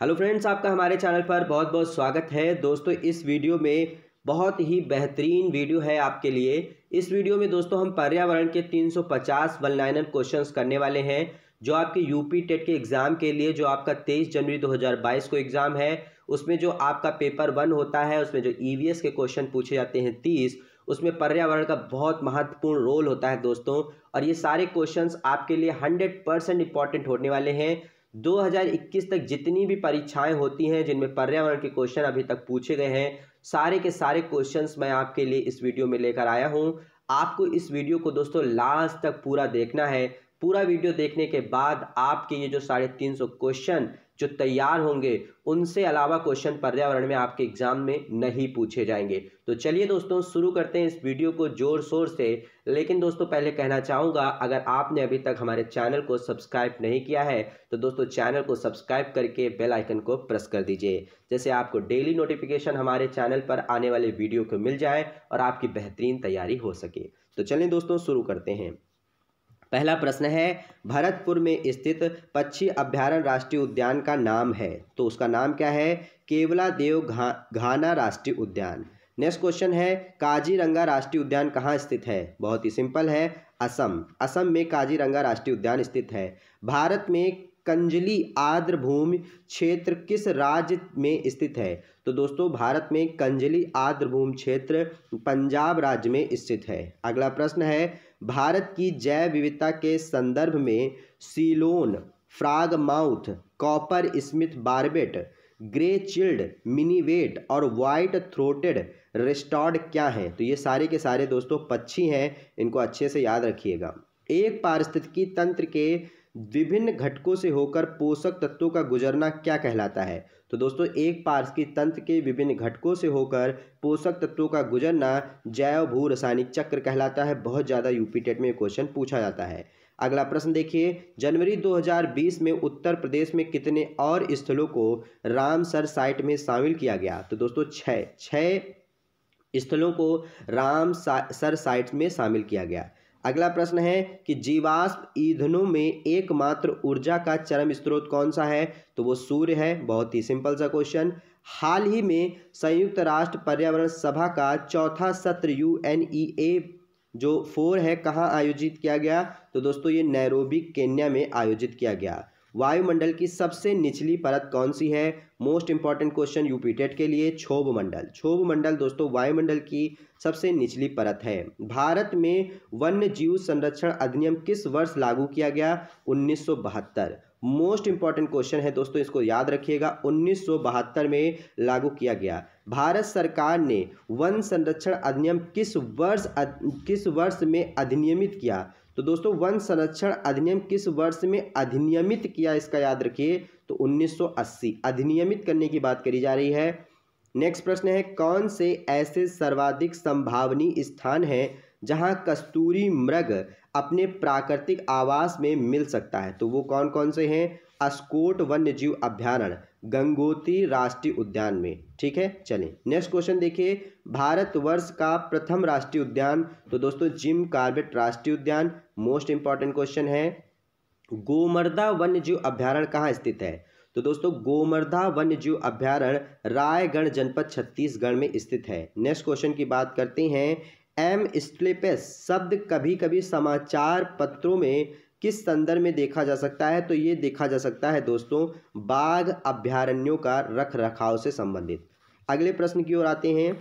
hello friends आपका हमारे channel पर बहुत बहुत स्वागत है दोस्तों इस वीडियो में बहुत ही बेहतरीन वीडियो है आपके लिए इस वीडियो में दोस्तों हम पर्यावरण के 350 वन लाइनर क्वेश्चन करने वाले हैं जो आपके यूपी टेट के एग्ज़ाम के लिए जो आपका 23 जनवरी 2022 को एग्ज़ाम है उसमें जो आपका पेपर वन होता है उसमें जो ई e के क्वेश्चन पूछे जाते हैं तीस उसमें पर्यावरण का बहुत महत्वपूर्ण रोल होता है दोस्तों और ये सारे क्वेश्चंस आपके लिए 100 परसेंट इंपॉर्टेंट होने वाले हैं 2021 तक जितनी भी परीक्षाएं होती हैं जिनमें पर्यावरण के क्वेश्चन अभी तक पूछे गए हैं सारे के सारे क्वेश्चंस मैं आपके लिए इस वीडियो में लेकर आया हूं आपको इस वीडियो को दोस्तों लास्ट तक पूरा देखना है पूरा वीडियो देखने के बाद आपके ये जो साढ़े तीन सौ क्वेश्चन जो तैयार होंगे उनसे अलावा क्वेश्चन पर्यावरण में आपके एग्जाम में नहीं पूछे जाएंगे तो चलिए दोस्तों शुरू करते हैं इस वीडियो को जोर शोर से लेकिन दोस्तों पहले कहना चाहूँगा अगर आपने अभी तक हमारे चैनल को सब्सक्राइब नहीं किया है तो दोस्तों चैनल को सब्सक्राइब करके बेल आइकन को प्रेस कर दीजिए जैसे आपको डेली नोटिफिकेशन हमारे चैनल पर आने वाले वीडियो को मिल जाए और आपकी बेहतरीन तैयारी हो सके तो चलिए दोस्तों शुरू करते हैं पहला प्रश्न है भरतपुर में स्थित पक्षी अभ्यारण राष्ट्रीय उद्यान का नाम है तो उसका नाम क्या है केवला देव घा घाना राष्ट्रीय उद्यान नेक्स्ट क्वेश्चन है काजीरंगा राष्ट्रीय उद्यान कहाँ स्थित है बहुत ही सिंपल है असम असम में काजीरंगा राष्ट्रीय उद्यान स्थित है भारत में कंजली आर्द्र भूमि क्षेत्र किस राज्य में स्थित है तो दोस्तों भारत में कंजली आर्द्र भूमि क्षेत्र पंजाब राज्य में स्थित है अगला प्रश्न है भारत की जैव विविधता के संदर्भ में Ceylon frogmouth coppersmith barbet grey chinned minivet और वाइट थ्रोटेड रेस्टॉर्ड क्या हैं तो ये सारे के सारे दोस्तों पक्षी हैं इनको अच्छे से याद रखिएगा एक पारिस्थितिकी तंत्र के विभिन्न घटकों से होकर पोषक तत्वों का गुजरना क्या कहलाता है तो दोस्तों एक की तंत्र के विभिन्न घटकों से होकर पोषक तत्वों का गुजरना जैव भू रासायनिक चक्र कहलाता है बहुत ज़्यादा यूपी टेट में क्वेश्चन पूछा जाता है अगला प्रश्न देखिए जनवरी 2020 में उत्तर प्रदेश में कितने और स्थलों को रामसर साइट में शामिल किया गया तो दोस्तों छः छः स्थलों को राम सा, सर साइट में शामिल किया गया अगला प्रश्न है कि जीवाश्म ईंधनों में एकमात्र ऊर्जा का चरम स्रोत कौन सा है तो वो सूर्य है बहुत ही सिंपल सा क्वेश्चन हाल ही में संयुक्त राष्ट्र पर्यावरण सभा का चौथा सत्र यू एन ई ए जो फोर है कहाँ आयोजित किया गया तो दोस्तों ये नैरोबी केन्या में आयोजित किया गया वायुमंडल की सबसे निचली परत कौन सी है मोस्ट इंपॉर्टेंट क्वेश्चन यूपीटेट के लिए क्षोभ मंडल क्षोभ मंडल दोस्तों वायुमंडल की सबसे निचली परत है भारत में वन्य जीव संरक्षण अधिनियम किस वर्ष लागू किया गया उन्नीस मोस्ट इंपॉर्टेंट क्वेश्चन है दोस्तों इसको याद रखिएगा उन्नीस में लागू किया गया भारत सरकार ने वन संरक्षण अधिनियम किस वर्ष अध, किस वर्ष में अधिनियमित किया तो दोस्तों वन संरक्षण अधिनियम किस वर्ष में अधिनियमित किया इसका याद रखिए तो 1980 अधिनियमित करने की बात करी जा रही है नेक्स्ट प्रश्न है कौन से ऐसे सर्वाधिक संभावनी स्थान हैं जहां कस्तूरी मृग अपने प्राकृतिक आवास में मिल सकता है तो वो कौन कौन से हैं अस्कोट वन्य जीव अभ्यारण्य गंगोत्री राष्ट्रीय उद्यान में ठीक है चलें नेक्स्ट क्वेश्चन देखिए भारतवर्ष का प्रथम राष्ट्रीय उद्यान तो दोस्तों जिम कार्बेट राष्ट्रीय उद्यान मोस्ट इंपॉर्टेंट क्वेश्चन है गोमर्दा वन्य जीव अभ्यारण्य कहाँ स्थित है तो दोस्तों गोमर्धा वन्य जीव अभ्यारण्य रायगढ़ जनपद छत्तीसगढ़ में स्थित है नेक्स्ट क्वेश्चन की बात करते हैं एम स्ट्लेपेस शब्द कभी कभी समाचार पत्रों में किस संदर्भ में देखा जा सकता है तो ये देखा जा सकता है दोस्तों बाघ अभ्यारण्यों का रख रखाव से संबंधित अगले प्रश्न की ओर आते हैं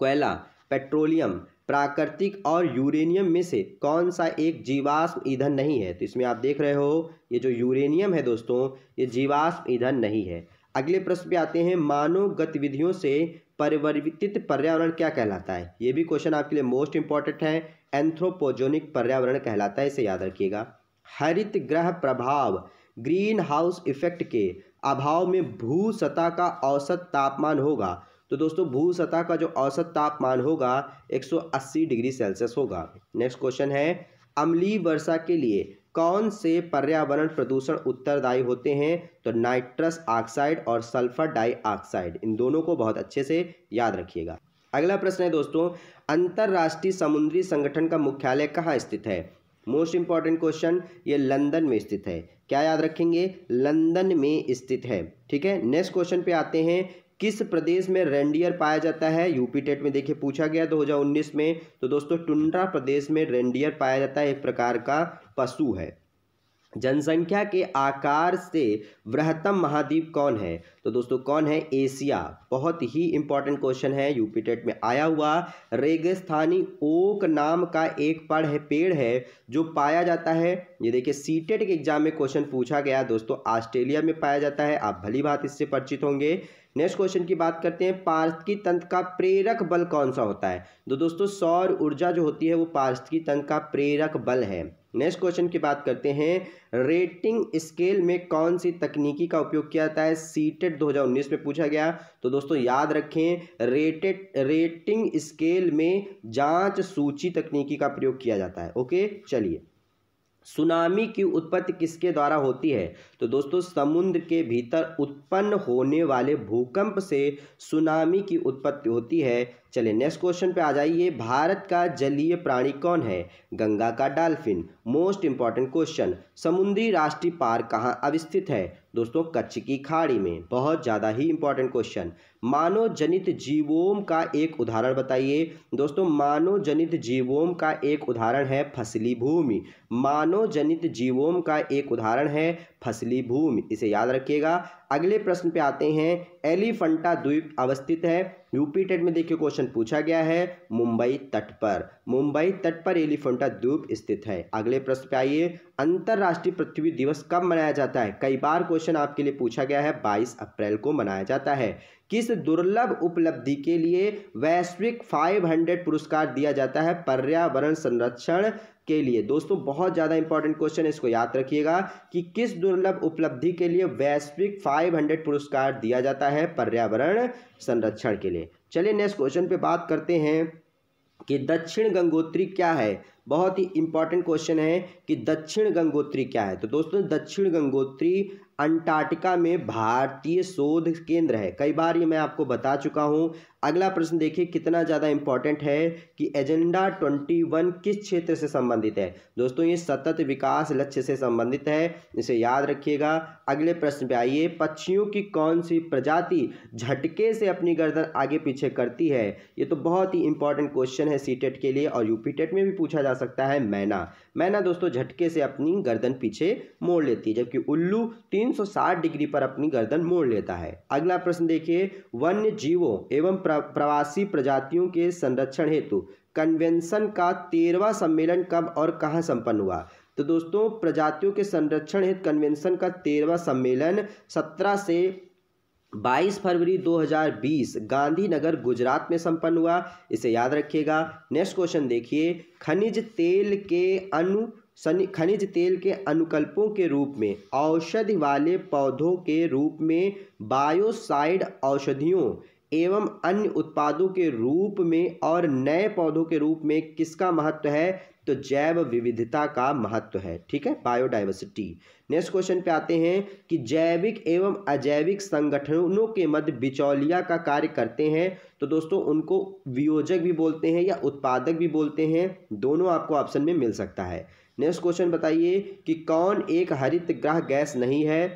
कोयला पेट्रोलियम प्राकृतिक और यूरेनियम में से कौन सा एक जीवाश्म ईंधन नहीं है तो इसमें आप देख रहे हो ये जो यूरेनियम है दोस्तों ये जीवाश्म ईंधन नहीं है अगले प्रश्न पे आते हैं मानव गतिविधियों से परिवर्तित पर्यावरण क्या कहलाता है ये भी क्वेश्चन आपके लिए मोस्ट इंपॉर्टेंट है एंथ्रोपोजोनिक पर्यावरण कहलाता है इसे याद रखिएगा हरित ग्रह प्रभाव ग्रीन हाउस इफेक्ट के अभाव में भू सतह का औसत तापमान होगा तो दोस्तों भू सतह का जो औसत तापमान होगा 180 डिग्री सेल्सियस होगा नेक्स्ट क्वेश्चन है अमली वर्षा के लिए कौन से पर्यावरण प्रदूषण उत्तरदायी होते हैं तो नाइट्रस ऑक्साइड और सल्फर डाइऑक्साइड इन दोनों को बहुत अच्छे से याद रखिएगा अगला प्रश्न है दोस्तों अंतर्राष्ट्रीय समुद्री संगठन का मुख्यालय कहाँ स्थित है मोस्ट इंपॉर्टेंट क्वेश्चन ये लंदन में स्थित है क्या याद रखेंगे लंदन में स्थित है ठीक है नेक्स्ट क्वेश्चन पे आते हैं किस प्रदेश में रेंडियर पाया जाता है यूपी टेट में देखिए पूछा गया 2019 में तो दोस्तों टुंड्रा प्रदेश में रेंडियर पाया जाता है एक प्रकार का पशु है जनसंख्या के आकार से बृहत्तम महाद्वीप कौन है तो दोस्तों कौन है एशिया बहुत ही इंपॉर्टेंट क्वेश्चन है यूपी टेट में आया हुआ रेगिस्थानी ओक नाम का एक पड़ है पेड़ है जो पाया जाता है ये देखिए टेट के एग्जाम में क्वेश्चन पूछा गया दोस्तों ऑस्ट्रेलिया में पाया जाता है आप भली बात इससे परिचित होंगे नेक्स्ट क्वेश्चन की बात करते हैं पार्थकी तंत्र का प्रेरक बल कौन सा होता है तो दोस्तों सौर ऊर्जा जो होती है वो पार्थकी तंत्र का प्रेरक बल है नेक्स्ट क्वेश्चन की बात करते हैं रेटिंग स्केल में कौन सी तकनीकी का उपयोग किया जाता है सीटेड 2019 में पूछा गया तो दोस्तों याद रखें रेटेड रेटिंग स्केल में जांच सूची तकनीकी का प्रयोग किया जाता है ओके चलिए सुनामी की उत्पत्ति किसके द्वारा होती है तो दोस्तों समुद्र के भीतर उत्पन्न होने वाले भूकंप से सुनामी की उत्पत्ति होती है चलिए नेक्स्ट क्वेश्चन पे आ जाइए भारत का जलीय प्राणी कौन है गंगा का डाल्फिन मोस्ट इंपॉर्टेंट क्वेश्चन समुद्री राष्ट्रीय पार्क कहाँ अवस्थित है दोस्तों कच्छ की खाड़ी में बहुत ज़्यादा ही इंपॉर्टेंट क्वेश्चन मानव जनित जीवोम का एक उदाहरण बताइए दोस्तों मानव जनित जीवोम का एक उदाहरण है फसली भूमि मानव जनित जीवोम का एक उदाहरण है फसली भूमि इसे याद रखिएगा अगले प्रश्न पे आते हैं एलिफंटा द्वीप अवस्थित है यूपी टेट में देखिए क्वेश्चन पूछा गया है मुंबई तट पर मुंबई तट पर एलिफंटा द्वीप स्थित है अगले प्रश्न पे आइए अंतर्राष्ट्रीय पृथ्वी दिवस कब मनाया जाता है कई बार क्वेश्चन आपके लिए पूछा गया है 22 अप्रैल को मनाया जाता है किस दुर्लभ उपलब्धि के लिए वैश्विक 500 पुरस्कार दिया जाता है पर्यावरण संरक्षण के लिए दोस्तों बहुत ज़्यादा इंपॉर्टेंट क्वेश्चन इसको याद रखिएगा कि किस दुर्लभ उपलब्धि के लिए वैश्विक 500 पुरस्कार दिया जाता है पर्यावरण संरक्षण के लिए चलिए नेक्स्ट क्वेश्चन पे बात करते हैं कि दक्षिण गंगोत्री क्या है बहुत ही इंपॉर्टेंट क्वेश्चन है कि दक्षिण गंगोत्री क्या है तो दोस्तों दक्षिण गंगोत्री अंटार्कटिका में भारतीय शोध केंद्र है कई बार ये मैं आपको बता चुका हूँ अगला प्रश्न देखिए कितना ज़्यादा इंपॉर्टेंट है कि एजेंडा ट्वेंटी वन किस क्षेत्र से संबंधित है दोस्तों ये सतत विकास लक्ष्य से संबंधित है इसे याद रखिएगा अगले प्रश्न पे आइए पक्षियों की कौन सी प्रजाति झटके से अपनी गर्दन आगे पीछे करती है ये तो बहुत ही इंपॉर्टेंट क्वेश्चन है सी के लिए और यूपी टेट में भी पूछा जा सकता है मैना मैना दोस्तों झटके से अपनी गर्दन पीछे मोड़ लेती है जबकि उल्लू 360 डिग्री पर अपनी गर्दन मोड़ लेता है अगला प्रश्न देखिए वन्य जीवों एवं प्रवासी प्रजातियों के संरक्षण हेतु कन्वेंशन का तेरहवा सम्मेलन कब और कहाँ संपन्न हुआ तो दोस्तों प्रजातियों के संरक्षण हेतु कन्वेंशन का तेरहवा सम्मेलन सत्रह से 22 फरवरी 2020 गांधीनगर गुजरात में संपन्न हुआ इसे याद रखिएगा नेक्स्ट क्वेश्चन देखिए खनिज तेल के अनु खनिज तेल के अनुकल्पों के रूप में औषधि वाले पौधों के रूप में बायोसाइड औषधियों एवं अन्य उत्पादों के रूप में और नए पौधों के रूप में किसका महत्व है तो जैव विविधता का महत्व है ठीक है बायोडाइवर्सिटी नेक्स्ट क्वेश्चन पे आते हैं कि जैविक एवं अजैविक संगठनों के मध्य बिचौलिया का कार्य करते हैं तो दोस्तों उनको वियोजक भी बोलते हैं या उत्पादक भी बोलते हैं दोनों आपको ऑप्शन में मिल सकता है नेक्स्ट क्वेश्चन बताइए कि कौन एक हरित ग्रह गैस नहीं है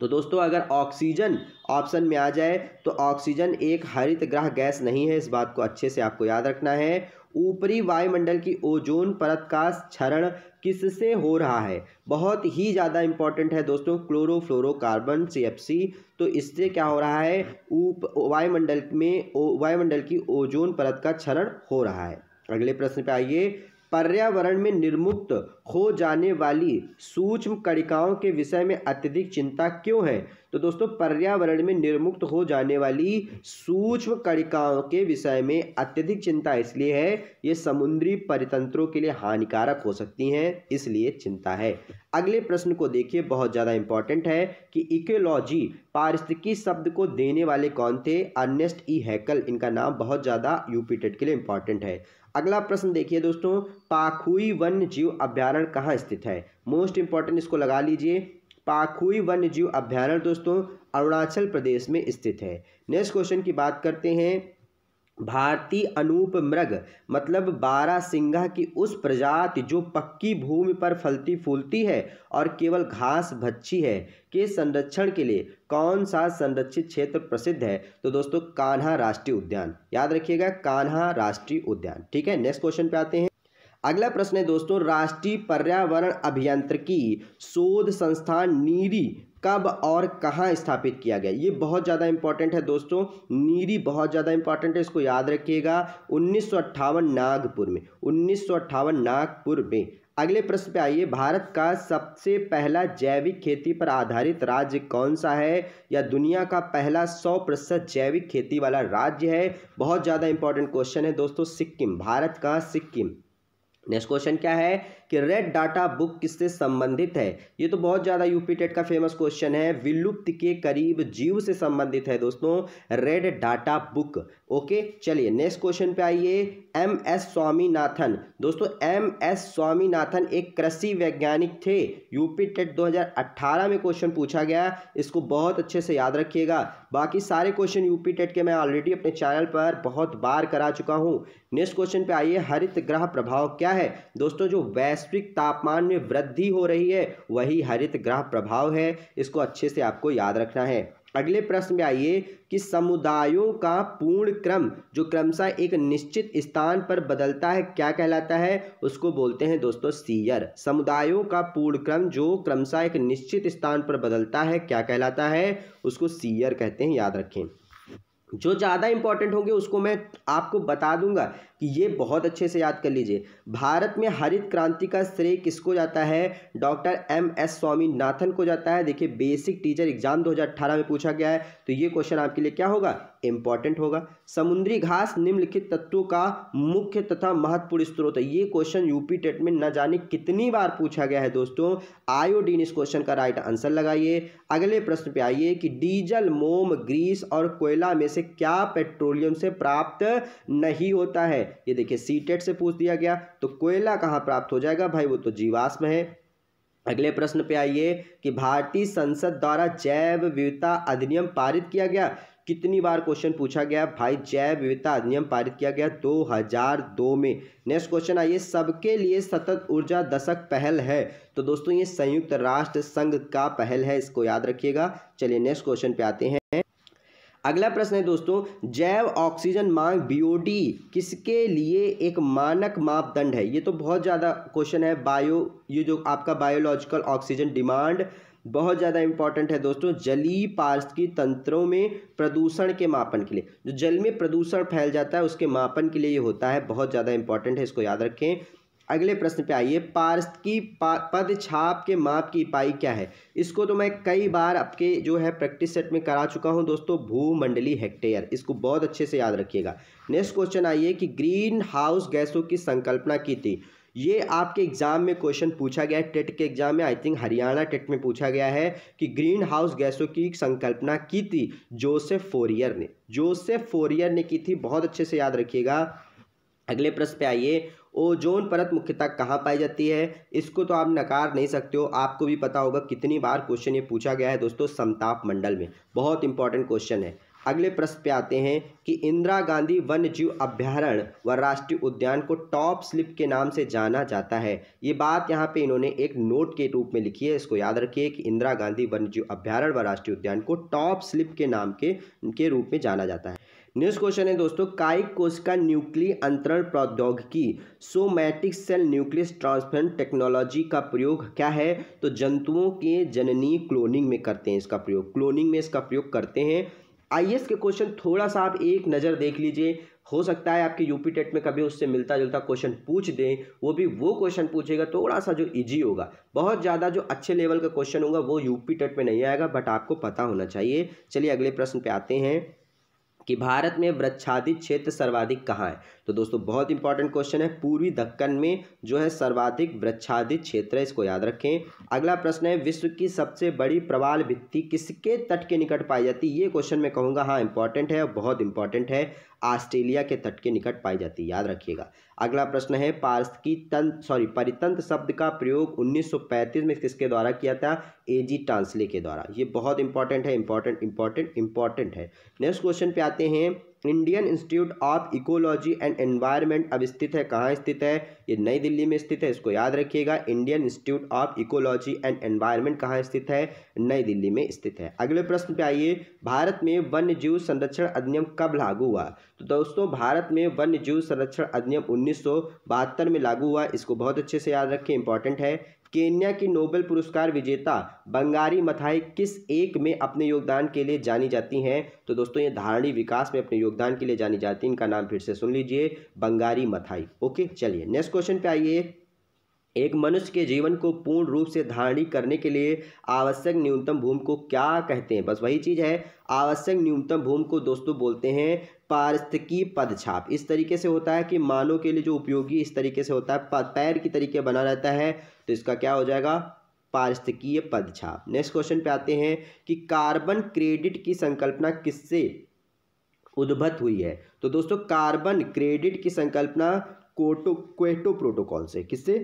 तो दोस्तों अगर ऑक्सीजन ऑप्शन में आ जाए तो ऑक्सीजन एक हरित ग्रह गैस नहीं है इस बात को अच्छे से आपको याद रखना है ऊपरी वायुमंडल की ओजोन परत का क्षरण किससे हो रहा है बहुत ही ज़्यादा इंपॉर्टेंट है दोस्तों क्लोरोफ्लोरोकार्बन सी तो इससे क्या हो रहा है ऊप वायुमंडल में वायुमंडल की ओजोन परत का क्षरण हो रहा है अगले प्रश्न पे आइए पर्यावरण में निर्मुक्त हो जाने वाली सूक्ष्म कणिकाओं के विषय में अत्यधिक चिंता क्यों है तो दोस्तों पर्यावरण में निर्मुक्त हो जाने वाली सूक्ष्म कणिकाओं के विषय में अत्यधिक चिंता इसलिए है ये समुद्री परितंत्रों के लिए हानिकारक हो सकती हैं इसलिए चिंता है अगले प्रश्न को देखिए बहुत ज़्यादा इंपॉर्टेंट है कि इकोलॉजी पारिस्थितिकी शब्द को देने वाले कौन थे अर्नेस्ट ई हैकल इनका नाम बहुत ज़्यादा यूपी के लिए इंपॉर्टेंट है अगला प्रश्न देखिए दोस्तों पाखुई वन्य जीव अभ्यारण्य कहाँ स्थित है मोस्ट इंपॉर्टेंट इसको लगा लीजिए पाखुई वन्य जीव अभ्यारण्य दोस्तों अरुणाचल प्रदेश में स्थित है नेक्स्ट क्वेश्चन की बात करते हैं भारतीय अनूप मृग मतलब बारह सिंगा की उस प्रजाति जो पक्की भूमि पर फलती फूलती है और केवल घास भच्छी है के संरक्षण के लिए कौन सा संरक्षित क्षेत्र प्रसिद्ध है तो दोस्तों कान्हा राष्ट्रीय उद्यान याद रखिएगा कान्हा राष्ट्रीय उद्यान ठीक है नेक्स्ट क्वेश्चन पे आते हैं अगला प्रश्न है दोस्तों राष्ट्रीय पर्यावरण अभियांत्रिकी शोध संस्थान नीरी कब और कहाँ स्थापित किया गया ये बहुत ज़्यादा इंपॉर्टेंट है दोस्तों नीरी बहुत ज़्यादा इंपॉर्टेंट है इसको याद रखिएगा उन्नीस नागपुर में उन्नीस नागपुर में अगले प्रश्न पे आइए भारत का सबसे पहला जैविक खेती पर आधारित राज्य कौन सा है या दुनिया का पहला सौ प्रतिशत जैविक खेती वाला राज्य है बहुत ज़्यादा इंपॉर्टेंट क्वेश्चन है दोस्तों सिक्किम भारत का सिक्किम नेक्स्ट क्वेश्चन क्या है कि रेड डाटा बुक किससे संबंधित है ये तो बहुत ज़्यादा यूपी टेट का फेमस क्वेश्चन है विलुप्त के करीब जीव से संबंधित है दोस्तों रेड डाटा बुक ओके चलिए नेक्स्ट क्वेश्चन पे आइए एम एस स्वामीनाथन दोस्तों एम एस स्वामीनाथन एक कृषि वैज्ञानिक थे यूपी टेट दो में क्वेश्चन पूछा गया इसको बहुत अच्छे से याद रखिएगा बाकी सारे क्वेश्चन यूपी टेट के मैं ऑलरेडी अपने चैनल पर बहुत बार करा चुका हूँ नेक्स्ट क्वेश्चन पे आइए हरित ग्रह प्रभाव क्या है दोस्तों जो वै वैश्विक तापमान में वृद्धि हो रही है वही हरित ग्रह प्रभाव है इसको अच्छे से आपको याद रखना है अगले प्रश्न में आइए कि समुदायों का पूर्ण क्रम जो क्रमशः एक निश्चित स्थान पर बदलता है क्या कहलाता है उसको बोलते हैं दोस्तों सीयर समुदायों का पूर्ण क्रम जो क्रमशः एक निश्चित स्थान पर बदलता है क्या कहलाता है उसको सीयर कहते हैं याद रखें जो ज़्यादा इंपॉर्टेंट होंगे उसको मैं आपको बता दूंगा कि ये बहुत अच्छे से याद कर लीजिए भारत में हरित क्रांति का श्रेय किसको जाता है डॉक्टर एम एस स्वामीनाथन को जाता है देखिए बेसिक टीचर एग्जाम 2018 में पूछा गया है तो ये क्वेश्चन आपके लिए क्या होगा इंपॉर्टेंट होगा समुद्री घास निम्नलिखित तत्वों का मुख्य तथा महत्वपूर्ण स्त्रोत है ये क्वेश्चन यूपी टेट में न जाने कितनी बार पूछा गया है दोस्तों आयोडीन इस क्वेश्चन का राइट आंसर लगाइए अगले प्रश्न पे आइए कि डीजल मोम ग्रीस और कोयला में से क्या पेट्रोलियम से प्राप्त नहीं होता है ये देखिए सीटेट e से पूछ दिया गया तो कोयला कहाँ प्राप्त हो जाएगा भाई वो तो जीवाश्म है अगले प्रश्न पे आइए कि भारतीय संसद द्वारा जैव विविधता अधिनियम पारित किया गया कितनी बार क्वेश्चन पूछा गया भाई जैव विविधता अधिनियम पारित किया गया 2002 में नेक्स्ट क्वेश्चन आइए सबके लिए सतत ऊर्जा दशक पहल है तो दोस्तों ये संयुक्त राष्ट्र संघ का पहल है इसको याद रखिएगा चलिए नेक्स्ट क्वेश्चन पे आते हैं अगला प्रश्न है दोस्तों जैव ऑक्सीजन मांग बीओडी किसके लिए एक मानक मापदंड है ये तो बहुत ज़्यादा क्वेश्चन है बायो ये जो आपका बायोलॉजिकल ऑक्सीजन डिमांड बहुत ज़्यादा इंपॉर्टेंट है दोस्तों जलीय की तंत्रों में प्रदूषण के मापन के लिए जो जल में प्रदूषण फैल जाता है उसके मापन के लिए ये होता है बहुत ज़्यादा इंपॉर्टेंट है इसको याद रखें अगले प्रश्न पे आइए पार्स की पा, पद छाप के माप की इकाई क्या है इसको तो मैं कई बार आपके जो है प्रैक्टिस सेट में करा चुका हूँ दोस्तों भूमंडली हेक्टेयर इसको बहुत अच्छे से याद रखिएगा नेक्स्ट क्वेश्चन आइए कि ग्रीन हाउस गैसों की संकल्पना की थी ये आपके एग्जाम में क्वेश्चन पूछा गया है टेट के एग्जाम में आई थिंक हरियाणा टेट में पूछा गया है कि ग्रीन हाउस गैसों की संकल्पना की थी जोसेफ फोरियर ने जोसेफ फोरियर ने की थी बहुत अच्छे से याद रखिएगा अगले प्रश्न पे आइए ओजोन परत मुख्यतः कहाँ पाई जाती है इसको तो आप नकार नहीं सकते हो आपको भी पता होगा कितनी बार क्वेश्चन ये पूछा गया है दोस्तों समताप मंडल में बहुत इंपॉर्टेंट क्वेश्चन है अगले प्रश्न पे आते हैं कि इंदिरा गांधी वन्य जीव अभ्यारण्य व राष्ट्रीय उद्यान को टॉप स्लिप के नाम से जाना जाता है ये बात यहाँ पे इन्होंने एक नोट के रूप में लिखी है इसको याद रखिए कि इंदिरा गांधी वन्य जीव अभ्यारण्य व राष्ट्रीय उद्यान को टॉप स्लिप के नाम के के रूप में जाना जाता है नेक्स्ट क्वेश्चन है दोस्तों कायिक कोशिका न्यूक्लिय अंतरण प्रौद्योगिकी somatic cell nucleus transfer technology का प्रयोग क्या है तो जंतुओं के जननी क्लोनिंग में करते हैं इसका प्रयोग क्लोनिंग में इसका प्रयोग करते हैं आईएएस के क्वेश्चन थोड़ा सा आप एक नज़र देख लीजिए हो सकता है आपके यूपी टेट में कभी उससे मिलता जुलता क्वेश्चन पूछ दें वो भी वो क्वेश्चन पूछेगा थोड़ा सा जो इजी होगा बहुत ज़्यादा जो अच्छे लेवल का क्वेश्चन होगा वो यूपी टेट में नहीं आएगा बट आपको पता होना चाहिए चलिए अगले प्रश्न पे आते हैं कि भारत में वृक्षादित क्षेत्र सर्वाधिक कहाँ है तो दोस्तों बहुत इंपॉर्टेंट क्वेश्चन है पूर्वी दक्कन में जो है सर्वाधिक वृक्षादित क्षेत्र है इसको याद रखें अगला प्रश्न है विश्व की सबसे बड़ी प्रवाल भित्ति किसके तट के निकट पाई जाती है ये क्वेश्चन मैं कहूँगा हाँ इंपॉर्टेंट है और बहुत इंपॉर्टेंट है ऑस्ट्रेलिया के तट के निकट पाई जाती है याद रखिएगा अगला प्रश्न है की तंत सॉरी परितंत्र शब्द का प्रयोग 1935 में किसके द्वारा किया था ए जी टांसले के द्वारा ये बहुत इंपॉर्टेंट है इंपॉर्टेंट इंपॉर्टेंट इंपॉर्टेंट है नेक्स्ट क्वेश्चन पे आते हैं Indian Institute of Ecology and Environment अब स्थित है कहाँ स्थित है ये नई दिल्ली में स्थित है इसको याद रखिएगा Indian Institute of Ecology and Environment कहाँ स्थित है नई दिल्ली में स्थित है अगले प्रश्न पे आइए भारत में वन्य जीव संरक्षण अधिनियम कब लागू हुआ तो दोस्तों भारत में वन्य जीव संरक्षण अधिनियम उन्नीस में लागू हुआ इसको बहुत अच्छे से याद रखें इंपॉर्टेंट है केन्या की नोबेल पुरस्कार विजेता बंगारी मथाई किस एक में अपने योगदान के लिए जानी जाती हैं तो दोस्तों ये धारणी विकास में अपने योगदान के लिए जानी जाती है इनका नाम फिर से सुन लीजिए बंगारी मथाई ओके चलिए नेक्स्ट क्वेश्चन पे आइए एक मनुष्य के जीवन को पूर्ण रूप से धारणी करने के लिए आवश्यक न्यूनतम भूमि को क्या कहते हैं बस वही चीज़ है आवश्यक न्यूनतम भूमि को दोस्तों बोलते हैं पारिस्थिकी पदछाप इस तरीके से होता है कि मानव के लिए जो उपयोगी इस तरीके से होता है पैर की तरीके बना रहता है तो इसका क्या हो जाएगा पारिस्थिकीय पदछाप नेक्स्ट क्वेश्चन पे आते हैं कि कार्बन क्रेडिट की संकल्पना किससे उद्भत हुई है तो दोस्तों कार्बन क्रेडिट की संकल्पना कोटो क्वेटो प्रोटोकॉल से किससे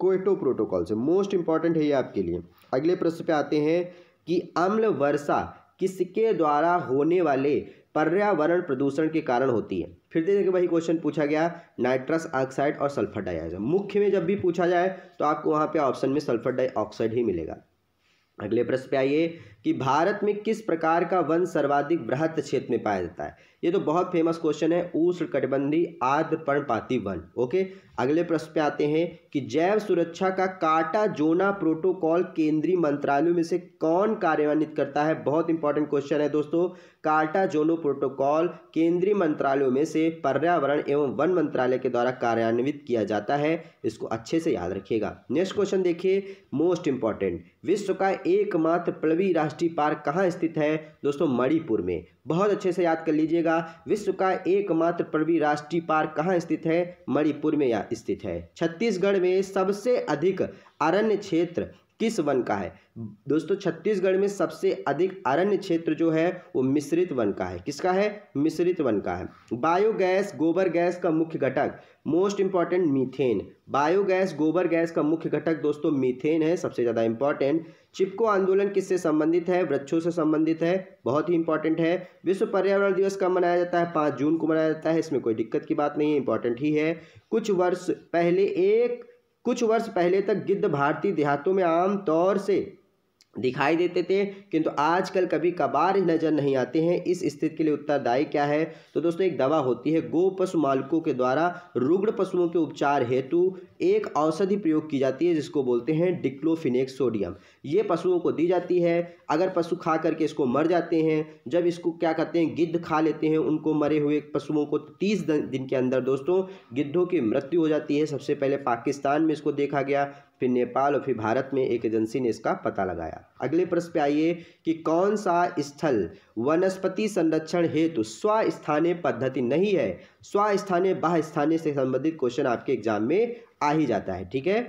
क्वेटो प्रोटोकॉल से मोस्ट इंपॉर्टेंट है ये आपके लिए अगले प्रश्न पे आते हैं कि अम्ल वर्षा किसके द्वारा होने वाले पर्यावरण प्रदूषण के कारण होती है फिर देखिए वही क्वेश्चन पूछा गया नाइट्रस ऑक्साइड और सल्फर डाइऑक्साइड मुख्य में जब भी पूछा जाए तो आपको वहाँ पे ऑप्शन में सल्फर डाइऑक्साइड ही मिलेगा अगले प्रश्न पे आइए कि भारत में किस प्रकार का वन सर्वाधिक बृहत क्षेत्र में पाया जाता है ये तो बहुत फेमस क्वेश्चन है ऊष्ण कटबंधी आर्द्र पर्णपाती वन ओके अगले प्रश्न पे आते हैं कि जैव सुरक्षा का काटा जोना प्रोटोकॉल केंद्रीय मंत्रालयों में से कौन कार्यान्वित करता है बहुत इंपॉर्टेंट क्वेश्चन है दोस्तों काटा जोनो प्रोटोकॉल केंद्रीय मंत्रालयों में से पर्यावरण एवं वन मंत्रालय के द्वारा कार्यान्वित किया जाता है इसको अच्छे से याद रखिएगा नेक्स्ट क्वेश्चन देखिए मोस्ट इंपॉर्टेंट विश्व का एकमात्र प्लवी राष्ट्र राष्ट्रीय पार्क कहाँ स्थित है दोस्तों मणिपुर में बहुत अच्छे से याद कर लीजिएगा विश्व का एकमात्र प्रवी राष्ट्रीय पार्क कहाँ स्थित है मणिपुर में या स्थित है छत्तीसगढ़ में सबसे अधिक अरण्य क्षेत्र किस वन का है दोस्तों छत्तीसगढ़ में सबसे अधिक अरण्य क्षेत्र जो है वो मिश्रित वन का है किसका है मिश्रित वन का है बायोगैस गोबर गैस का मुख्य घटक मोस्ट इंपॉर्टेंट मीथेन बायोगैस गोबर गैस का मुख्य घटक दोस्तों मीथेन है सबसे ज़्यादा इंपॉर्टेंट चिपको आंदोलन किससे संबंधित है वृक्षों से संबंधित है बहुत ही इंपॉर्टेंट है विश्व पर्यावरण दिवस कब मनाया जाता है पाँच जून को मनाया जाता है इसमें कोई दिक्कत की बात नहीं है इंपॉर्टेंट ही है कुछ वर्ष पहले एक कुछ वर्ष पहले तक गिद्ध भारतीय देहातों में आम तौर से दिखाई देते थे किंतु आजकल कभी कबार नज़र नहीं आते हैं इस स्थिति के लिए उत्तरदायी क्या है तो दोस्तों एक दवा होती है गो पशु मालिकों के द्वारा रुग्ण पशुओं के उपचार हेतु एक औषधि प्रयोग की जाती है जिसको बोलते हैं डिक्लोफिनेक सोडियम ये पशुओं को दी जाती है अगर पशु खा करके इसको मर जाते हैं जब इसको क्या कहते हैं गिद्ध खा लेते हैं उनको मरे हुए पशुओं को तीस दिन के अंदर दोस्तों गिद्धों की मृत्यु हो जाती है सबसे पहले पाकिस्तान में इसको देखा गया फिर नेपाल और फिर भारत में एक एजेंसी ने इसका पता लगाया अगले प्रश्न पे आइए कि कौन सा स्थल वनस्पति संरक्षण हेतु स्वस्थानीय पद्धति नहीं है स्वस्थानीय बाह स्थानीय से संबंधित क्वेश्चन आपके एग्जाम में आ ही जाता है ठीक है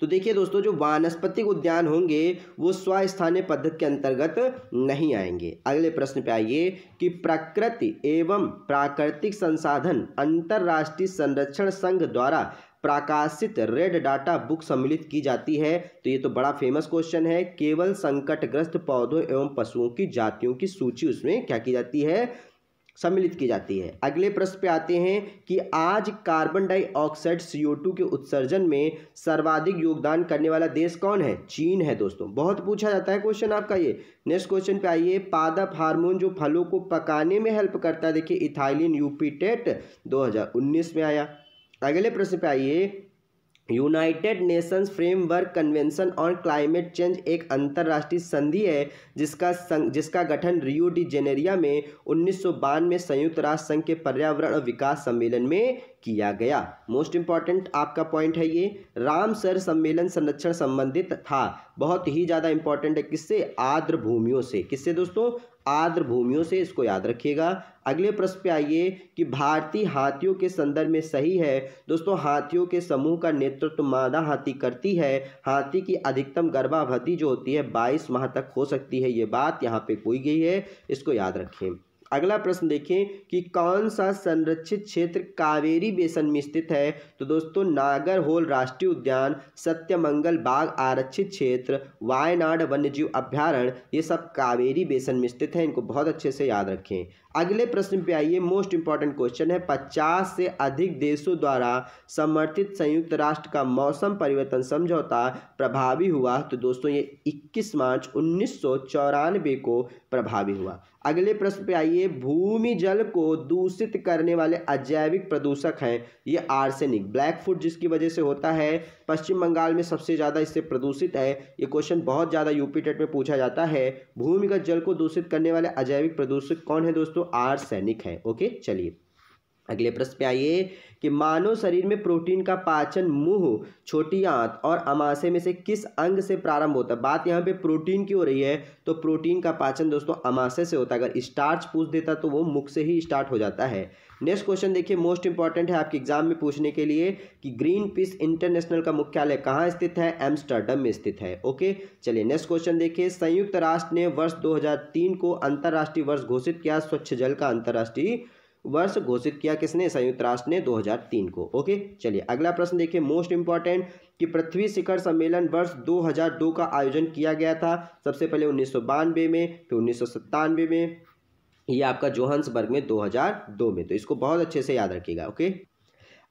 तो देखिए दोस्तों जो वानस्पतिक उद्यान होंगे वो स्वस्थानीय पद्धति के अंतर्गत नहीं आएंगे अगले प्रश्न पे आइए कि प्रकृति एवं प्राकृतिक संसाधन अंतर्राष्ट्रीय संरक्षण संघ द्वारा प्रकाशित रेड डाटा बुक सम्मिलित की जाती है तो ये तो बड़ा फेमस क्वेश्चन है केवल संकटग्रस्त पौधों एवं पशुओं की जातियों की सूची उसमें क्या की जाती है सम्मिलित की जाती है अगले प्रश्न पे आते हैं कि आज कार्बन डाइऑक्साइड टू के उत्सर्जन में सर्वाधिक योगदान करने वाला देश कौन है चीन है दोस्तों बहुत पूछा जाता है क्वेश्चन आपका ये नेक्स्ट क्वेश्चन पे आइए पादप हार्मोन जो फलों को पकाने में हेल्प करता है देखिए इथाइलिन यूपीटेट उन्नीस में आया अगले प्रश्न पे आइए United Nations Framework Convention on Climate Change एक अंतर्राष्ट्रीय संधि है जिसका संग, जिसका गठन रियो डी जेनेरिया में उन्नीस में संयुक्त राष्ट्र संघ के पर्यावरण और विकास सम्मेलन में किया गया मोस्ट इम्पॉर्टेंट आपका पॉइंट है ये राम सर सम्मेलन संरक्षण संबंधित था बहुत ही ज़्यादा इंपॉर्टेंट है किससे आर्द्र भूमियों से किससे दोस्तों आर्द्र भूमियों से इसको याद रखिएगा अगले प्रश्न पे आइए कि भारतीय हाथियों के संदर्भ में सही है दोस्तों हाथियों के समूह का नेतृत्व मादा हाथी करती है हाथी की अधिकतम गर्भावधि जो होती है 22 माह तक हो सकती है ये बात यहाँ पे कोई गई है इसको याद रखें अगला प्रश्न देखें कि कौन सा संरक्षित क्षेत्र कावेरी बेसन में स्थित है तो दोस्तों नागरहोल राष्ट्रीय उद्यान सत्यमंगल बाघ आरक्षित क्षेत्र वायनाड वन्यजीव अभ्यारण्य ये सब कावेरी बेसन में स्थित है इनको बहुत अच्छे से याद रखें अगले प्रश्न पे आइए मोस्ट इंपॉर्टेंट क्वेश्चन है पचास से अधिक देशों द्वारा समर्थित संयुक्त राष्ट्र का मौसम परिवर्तन समझौता प्रभावी हुआ तो दोस्तों ये 21 मार्च उन्नीस को प्रभावी हुआ अगले प्रश्न पे आइए भूमि जल को दूषित करने वाले अजैविक प्रदूषक हैं ये आर्सेनिक ब्लैक फूड जिसकी वजह से होता है पश्चिम बंगाल में सबसे ज़्यादा इससे प्रदूषित है ये क्वेश्चन बहुत ज़्यादा यूपी टेट में पूछा जाता है भूमिगत जल को दूषित करने वाले अजैविक प्रदूषक कौन है दोस्तों आर सैनिक है ओके चलिए अगले प्रश्न पे आइए कि मानव शरीर में प्रोटीन का पाचन मुंह छोटी आंत और अमाशय में से किस अंग से प्रारंभ होता है बात यहाँ पे प्रोटीन की हो रही है तो प्रोटीन का पाचन दोस्तों अमाशय से होता है अगर स्टार्च पूछ देता तो वो मुख से ही स्टार्ट हो जाता है नेक्स्ट क्वेश्चन देखिए मोस्ट इंपॉर्टेंट है आपके एग्जाम में पूछने के लिए कि ग्रीन पीस इंटरनेशनल का मुख्यालय कहाँ स्थित है एम्स्टर्डम में स्थित है ओके चलिए नेक्स्ट क्वेश्चन देखिए संयुक्त राष्ट्र ने वर्ष 2003 को अंतर्राष्ट्रीय वर्ष घोषित किया स्वच्छ जल का अंतर्राष्ट्रीय वर्ष घोषित किया किसने संयुक्त राष्ट्र ने 2003 को ओके चलिए अगला प्रश्न देखिए मोस्ट इंपॉर्टेंट कि पृथ्वी शिखर सम्मेलन वर्ष 2002 का आयोजन किया गया था सबसे पहले उन्नीस में फिर उन्नीस में ये आपका जोहन्सबर्ग में 2002 में तो इसको बहुत अच्छे से याद रखिएगा ओके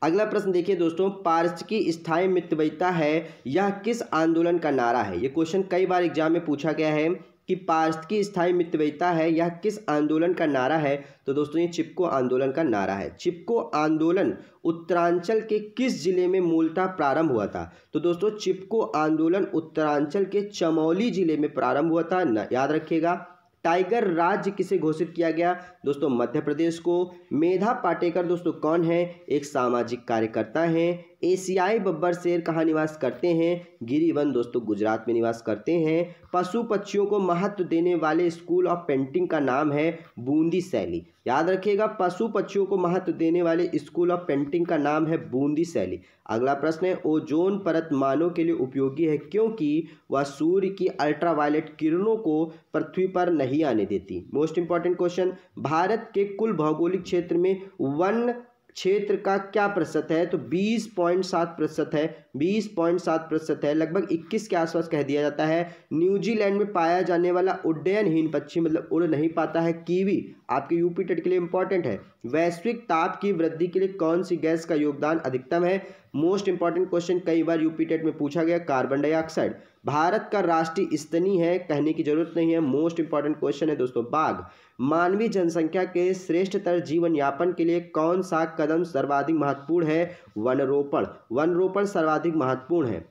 अगला प्रश्न देखिए दोस्तों पारस की स्थायी मितव्ययिता है यह किस आंदोलन का नारा है ये क्वेश्चन कई बार एग्जाम में पूछा गया है कि पारस की स्थायी मितव्ययिता है यह किस आंदोलन का नारा है तो दोस्तों ये चिपको आंदोलन का नारा है चिपको आंदोलन उत्तरांचल के किस जिले में मूलतः प्रारंभ हुआ था तो दोस्तों चिपको आंदोलन उत्तरांचल के चमौली जिले में प्रारंभ हुआ था याद रखिएगा टाइगर राज्य किसे घोषित किया गया दोस्तों मध्य प्रदेश को मेधा पाटेकर दोस्तों कौन है एक सामाजिक कार्यकर्ता है एशियाई बब्बर शेर कहाँ निवास करते हैं गिरिवन दोस्तों गुजरात में निवास करते हैं पशु पक्षियों को महत्व देने वाले स्कूल ऑफ पेंटिंग का नाम है बूंदी शैली याद रखिएगा पशु पक्षियों को महत्व देने वाले स्कूल ऑफ पेंटिंग का नाम है बूंदी शैली अगला प्रश्न है ओजोन परत मानव के लिए उपयोगी है क्योंकि वह सूर्य की अल्ट्रावायलेट किरणों को पृथ्वी पर नहीं आने देती मोस्ट इंपॉर्टेंट क्वेश्चन भारत के कुल भौगोलिक क्षेत्र में वन क्षेत्र का क्या प्रतिशत है तो 20.7 प्रतिशत है 20.7 प्रतिशत है लगभग 21 के आसपास कह दिया जाता है न्यूजीलैंड में पाया जाने वाला उड्डयनहीन पक्षी मतलब उड़ नहीं पाता है कीवी आपके यूपी टेट के लिए इंपॉर्टेंट है वैश्विक ताप की वृद्धि के लिए कौन सी गैस का योगदान अधिकतम है मोस्ट इंपॉर्टेंट क्वेश्चन कई बार यूपी टेट में पूछा गया कार्बन डाइऑक्साइड भारत का राष्ट्रीय स्तनी है कहने की जरूरत नहीं है मोस्ट इंपॉर्टेंट क्वेश्चन है दोस्तों बाघ मानवीय जनसंख्या के श्रेष्ठतर जीवन यापन के लिए कौन सा कदम सर्वाधिक महत्वपूर्ण है वनरोपण वनरोपण सर्वाधिक महत्वपूर्ण है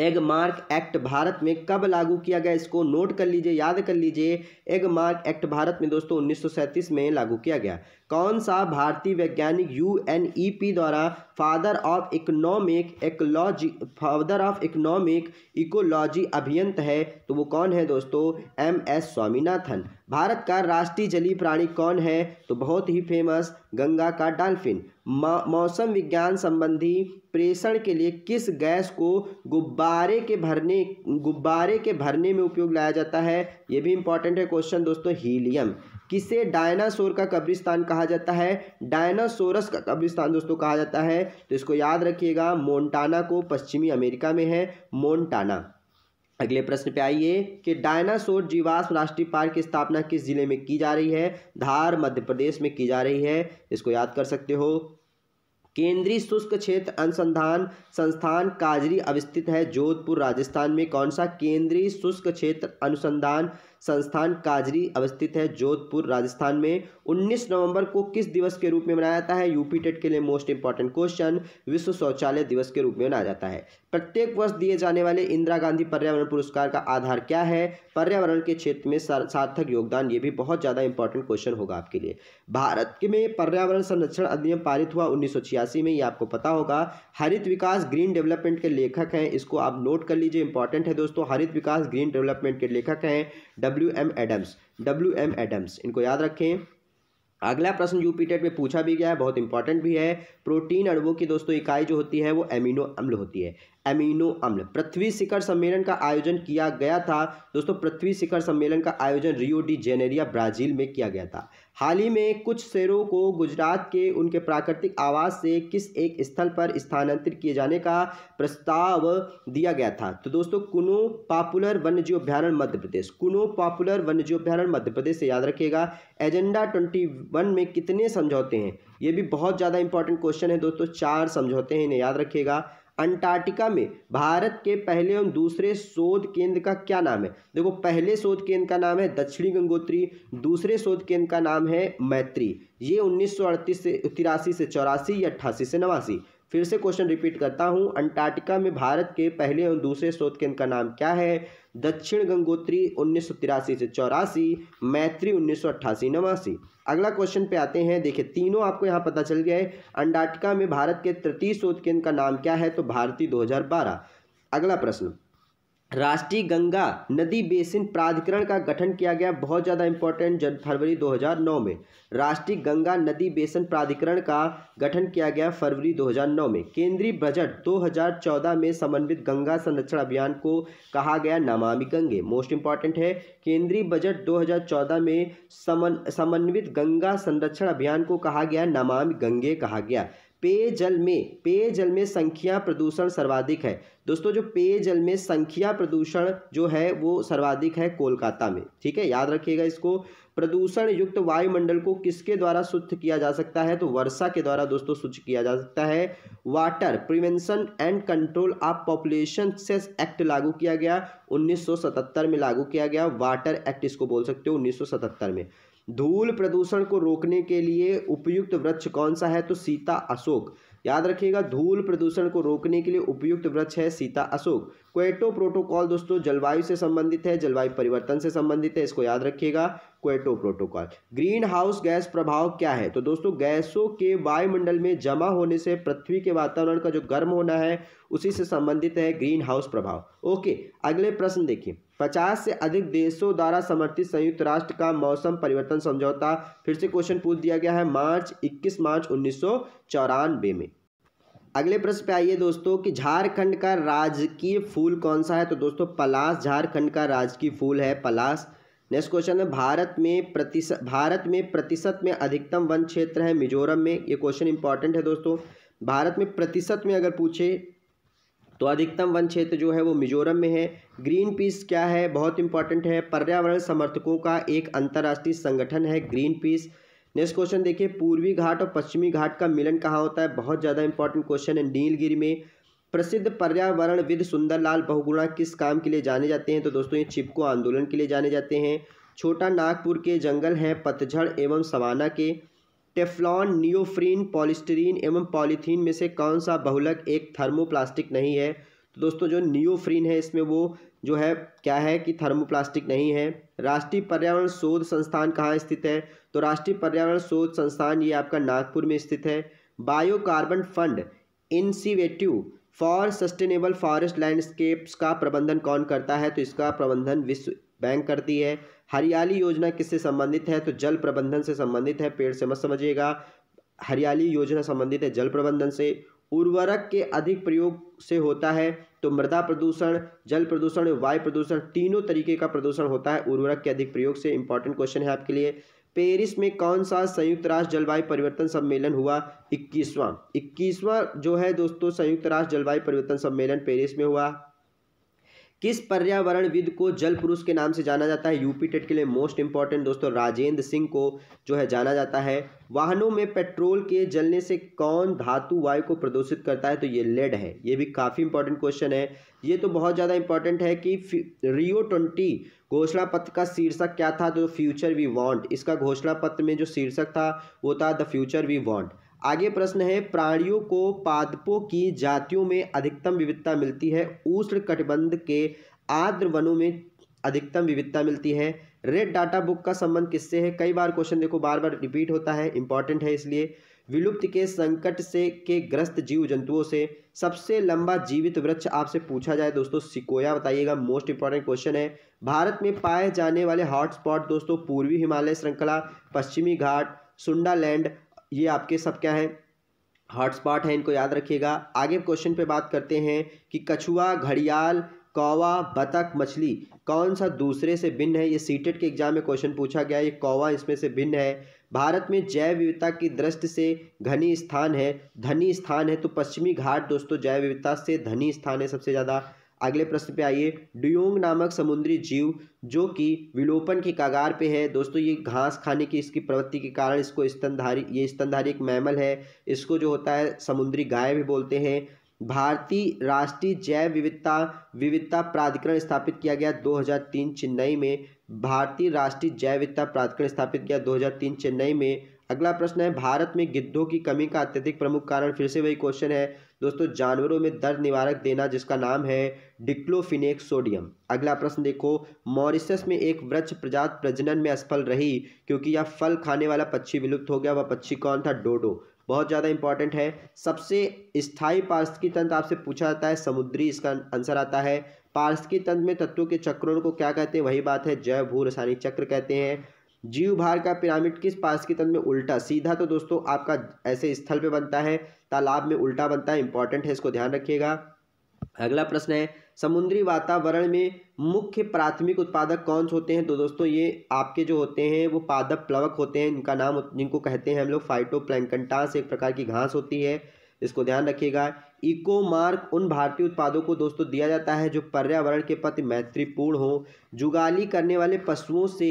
एगमार्क एक्ट भारत में कब लागू किया गया इसको नोट कर लीजिए याद कर लीजिए एगमार्क एक्ट भारत में दोस्तों उन्नीस में लागू किया गया कौन सा भारतीय वैज्ञानिक यू एन ई पी द्वारा father of economic ecology father of economic ecology अभियंत है तो वो कौन है दोस्तों एम एस स्वामीनाथन भारत का राष्ट्रीय जलीय प्राणी कौन है तो बहुत ही फेमस गंगा का डाल्फिन मौसम विज्ञान संबंधी प्रेषण के लिए किस गैस को गुब्बारे के भरने गुब्बारे के भरने में उपयोग लाया जाता है ये भी इंपॉर्टेंट है क्वेश्चन दोस्तों हीलियम किसे डायनासोर का कब्रिस्तान कहा जाता है डायनासोरस का कब्रिस्तान दोस्तों कहा जाता है तो इसको याद रखिएगा मोन्टाना को पश्चिमी अमेरिका में है मोन्टाना अगले प्रश्न पे आइए कि डायनासोर जीवाश्म राष्ट्रीय पार्क की स्थापना किस जिले में की जा रही है धार मध्य प्रदेश में की जा रही है इसको याद कर सकते हो केंद्रीय शुष्क क्षेत्र अनुसंधान संस्थान काजरी अवस्थित है जोधपुर राजस्थान में कौन सा केंद्रीय शुष्क क्षेत्र अनुसंधान संस्थान काजरी अवस्थित है जोधपुर राजस्थान में 19 नवंबर को किस दिवस के रूप में मनाया जाता है यूपी टेट के लिए मोस्ट इंपॉर्टेंट क्वेश्चन विश्व शौचालय दिवस के रूप में मनाया जाता है प्रत्येक वर्ष दिए जाने वाले इंदिरा गांधी पर्यावरण पुरस्कार का आधार क्या है पर्यावरण के क्षेत्र में सार्थक योगदान ये भी बहुत ज़्यादा इंपॉर्टेंट क्वेश्चन होगा आपके लिए भारत में पर्यावरण संरक्षण अधिनियम पारित हुआ उन्नीस में ये आपको पता होगा हरित विकास ग्रीन डेवलपमेंट के लेखक हैं इसको आप नोट कर लीजिए इंपॉर्टेंट है दोस्तों हरित विकास ग्रीन डेवलपमेंट के लेखक हैं W M Adams W M Adams इनको याद रखें अगला प्रश्न यूपीटेट में पूछा भी गया है बहुत इंपॉर्टेंट भी है प्रोटीन अणुओं की दोस्तों इकाई जो होती है वो एमिनो अम्ल होती है एमिनो अम्ल पृथ्वी शिखर सम्मेलन का आयोजन किया गया था दोस्तों पृथ्वी शिखर सम्मेलन का आयोजन रियो डी जेनेरिया ब्राजील में किया गया था हाल ही में कुछ शेरों को गुजरात के उनके प्राकृतिक आवास से किस एक स्थल पर स्थानांतरित किए जाने का प्रस्ताव दिया गया था तो दोस्तों कुनो पॉपुलर वन्यजीव अभ्यारण्य मध्य प्रदेश कुनो पॉपुलर वन्यजीव अभ्यारण्य मध्य प्रदेश से याद रखिएगा एजेंडा ट्वेंटी वन में कितने समझौते हैं ये भी बहुत ज़्यादा इंपॉर्टेंट क्वेश्चन है दोस्तों चार समझौते हैं इन्हें याद रखिएगा अंटार्कटिका में भारत के पहले और दूसरे शोध केंद्र का क्या नाम है देखो पहले शोध केंद्र का नाम है दक्षिणी गंगोत्री दूसरे शोध केंद्र का नाम है मैत्री ये उन्नीस से तिरासी से चौरासी या अट्ठासी से नवासी फिर से क्वेश्चन रिपीट करता हूँ अंटार्कटिका में भारत के पहले और दूसरे शोध केंद्र का नाम क्या है दक्षिण गंगोत्री उन्नीस से चौरासी मैत्री उन्नीस सौ अगला क्वेश्चन पे आते हैं देखिए तीनों आपको यहाँ पता चल गया है अंटार्कटिका में भारत के तृतीय शोध केंद्र का नाम क्या है तो भारतीय 2012 अगला प्रश्न राष्ट्रीय गंगा नदी बेसिन प्राधिकरण का गठन किया गया बहुत ज़्यादा इंपॉर्टेंट जन फरवरी 2009 में राष्ट्रीय गंगा नदी बेसिन प्राधिकरण का गठन किया गया फरवरी 2009 में केंद्रीय बजट 2014 में समन्वित गंगा संरक्षण अभियान को कहा गया नमामि गंगे मोस्ट इंपॉर्टेंट है केंद्रीय बजट 2014 में समन्वित गंगा संरक्षण अभियान को कहा गया नमामि गंगे कहा गया पेयजल में पेयजल में संख्या प्रदूषण सर्वाधिक है दोस्तों जो पेयजल में संख्या प्रदूषण जो है वो सर्वाधिक है कोलकाता में ठीक है याद रखिएगा इसको प्रदूषण युक्त वायुमंडल को किसके द्वारा शुद्ध किया जा सकता है तो वर्षा के द्वारा दोस्तों शुद्ध किया जा सकता है water prevention and control of population cess act लागू किया गया 1977 में लागू किया गया वाटर एक्ट इसको बोल सकते हो 1977 में धूल प्रदूषण को रोकने के लिए उपयुक्त वृक्ष कौन सा है तो सीता अशोक याद रखिएगा धूल प्रदूषण को रोकने के लिए उपयुक्त वृक्ष है सीता अशोक क्वेटो प्रोटोकॉल दोस्तों जलवायु से संबंधित है जलवायु परिवर्तन से संबंधित है इसको याद रखिएगा Kyoto Protocol greenhouse gas प्रभाव क्या है तो दोस्तों गैसों के वायुमंडल में जमा होने से पृथ्वी के वातावरण का जो गर्म होना है उसी से संबंधित है ग्रीन हाउस प्रभाव ओके अगले प्रश्न देखिए पचास से अधिक देशों द्वारा समर्थित संयुक्त राष्ट्र का मौसम परिवर्तन समझौता फिर से क्वेश्चन पूछ दिया गया है मार्च 21 मार्च उन्नीस में अगले प्रश्न पे आइए दोस्तों कि झारखंड का राजकीय फूल कौन सा है तो दोस्तों पलास झारखंड का राजकीय फूल है पलास नेक्स्ट क्वेश्चन है भारत में प्रतिशत भारत में प्रतिशत में अधिकतम वन क्षेत्र है मिजोरम में ये क्वेश्चन इंपॉर्टेंट है दोस्तों भारत में प्रतिशत में अगर पूछे तो अधिकतम वन क्षेत्र जो है वो मिजोरम में है ग्रीन पीस क्या है बहुत इंपॉर्टेंट है पर्यावरण समर्थकों का एक अंतर्राष्ट्रीय संगठन है ग्रीन पीस नेक्स्ट क्वेश्चन देखिए पूर्वी घाट और पश्चिमी घाट का मिलन कहाँ होता है बहुत ज़्यादा इंपॉर्टेंट क्वेश्चन है नीलगिरी में प्रसिद्ध पर्यावरण विद सुंदरलाल बहुगुणा किस काम के लिए जाने जाते हैं तो दोस्तों ये चिपको आंदोलन के लिए जाने जाते हैं छोटा नागपुर के जंगल हैं पतझड़ एवं सवाना के टेफ्लॉन नियोफ्रीन पॉलिस्टरीन एवं पॉलीथीन में से कौन सा बहुलक एक थर्मोप्लास्टिक नहीं है तो दोस्तों जो नियोफ्रीन है इसमें वो जो है क्या है कि थर्मोप्लास्टिक नहीं है राष्ट्रीय पर्यावरण शोध संस्थान कहाँ स्थित है तो राष्ट्रीय पर्यावरण शोध संस्थान ये आपका नागपुर में स्थित है bio carbon fund incentive for sustainable forest landscapes का प्रबंधन कौन करता है तो इसका प्रबंधन विश्व बैंक करती है हरियाली योजना किससे संबंधित है तो जल प्रबंधन से संबंधित है पेड़ से मत समझिएगा हरियाली योजना संबंधित है जल प्रबंधन से उर्वरक के अधिक प्रयोग से होता है तो मृदा प्रदूषण जल प्रदूषण वायु प्रदूषण तीनों तरीके का प्रदूषण होता है उर्वरक के अधिक प्रयोग से इंपॉर्टेंट क्वेश्चन है आपके लिए पेरिस में कौन सा संयुक्त राष्ट्र जलवायु परिवर्तन सम्मेलन हुआ इक्कीसवां इक्कीसवां जो है दोस्तों संयुक्त राष्ट्र जलवायु परिवर्तन सम्मेलन पेरिस में हुआ किस पर्यावरणविद को जल पुरुष के नाम से जाना जाता है यूपी टेट के लिए मोस्ट इंपॉर्टेंट दोस्तों राजेंद्र सिंह को जो है जाना जाता है वाहनों में पेट्रोल के जलने से कौन धातु वायु को प्रदूषित करता है तो ये लेड है ये भी काफ़ी इंपॉर्टेंट क्वेश्चन है ये तो बहुत ज़्यादा इंपॉर्टेंट है कि रियो ट्वेंटी घोषणा पत्र का शीर्षक क्या था तो फ्यूचर वी वॉन्ट इसका घोषणा पत्र में जो शीर्षक था वो था द फ्यूचर वी वॉन्ट आगे प्रश्न है प्राणियों को पादपों की जातियों में अधिकतम विविधता मिलती है उष्ण कटिबंध के आर्द्र वनों में अधिकतम विविधता मिलती है रेड डाटा बुक का संबंध किससे है कई बार क्वेश्चन देखो बार बार रिपीट होता है इंपॉर्टेंट है इसलिए विलुप्त के संकट से के ग्रस्त जीव जंतुओं से सबसे लंबा जीवित वृक्ष आपसे पूछा जाए दोस्तों सिकोया बताइएगा मोस्ट इंपॉर्टेंट क्वेश्चन है भारत में पाए जाने वाले हॉटस्पॉट दोस्तों पूर्वी हिमालय श्रृंखला पश्चिमी घाट सुंडालैंड ये आपके सब क्या है हॉटस्पॉट है इनको याद रखिएगा आगे क्वेश्चन पे बात करते हैं कि कछुआ घड़ियाल कौवा बतख मछली कौन सा दूसरे से भिन्न है ये सीटेट e के एग्जाम में क्वेश्चन पूछा गया ये कौवा इसमें से भिन्न है भारत में जैव विविधता की दृष्टि से घनी स्थान है धनी स्थान है तो पश्चिमी घाट दोस्तों जैव विविधता से धनी स्थान है सबसे ज़्यादा अगले प्रश्न पे आइए डुयोंग नामक समुद्री जीव जो कि विलोपन की कागार पे है दोस्तों ये घास खाने की इसकी प्रवृत्ति के कारण इसको स्तनधारी ये स्तनधारी एक मैमल है इसको जो होता है समुद्री गाय भी बोलते हैं भारतीय राष्ट्रीय जैव विविधता विविधता प्राधिकरण स्थापित किया गया 2003 चेन्नई में भारतीय राष्ट्रीय जैव विविधता प्राधिकरण स्थापित किया 2003 चेन्नई में अगला प्रश्न है भारत में गिद्धों की कमी का अत्यधिक प्रमुख कारण फिर से वही क्वेश्चन है दोस्तों जानवरों में दर्द निवारक देना जिसका नाम है डिक्लोफिनेक सोडियम अगला प्रश्न देखो मॉरिशस में एक वृक्ष प्रजात प्रजनन में असफल रही क्योंकि यह फल खाने वाला पक्षी विलुप्त हो गया वह पक्षी कौन था डोडो बहुत ज़्यादा इंपॉर्टेंट है सबसे स्थायी पार्षकी तंत्र आपसे पूछा जाता है समुद्री इसका आंसर आता है पार्षकी तंत्र में तत्वों के चक्रों को क्या कहते हैं वही बात है जैव भू रासायनिक चक्र कहते हैं जीव भार का पिरामिड किस पास की तंत्र में उल्टा सीधा तो दोस्तों आपका ऐसे स्थल पे बनता है तालाब में उल्टा बनता है इंपॉर्टेंट है इसको ध्यान रखिएगा अगला प्रश्न है समुद्री वातावरण में मुख्य प्राथमिक उत्पादक कौन से होते हैं तो दोस्तों ये आपके जो होते हैं वो पादप प्लवक होते हैं इनका नाम जिनको कहते हैं हम लोग फाइटो प्लैंकटास एक प्रकार की घास होती है इसको ध्यान रखिएगा इको मार्क उन भारतीय उत्पादों को दोस्तों दिया जाता है जो पर्यावरण के प्रति मैत्रीपूर्ण हो जुगाली करने वाले पशुओं से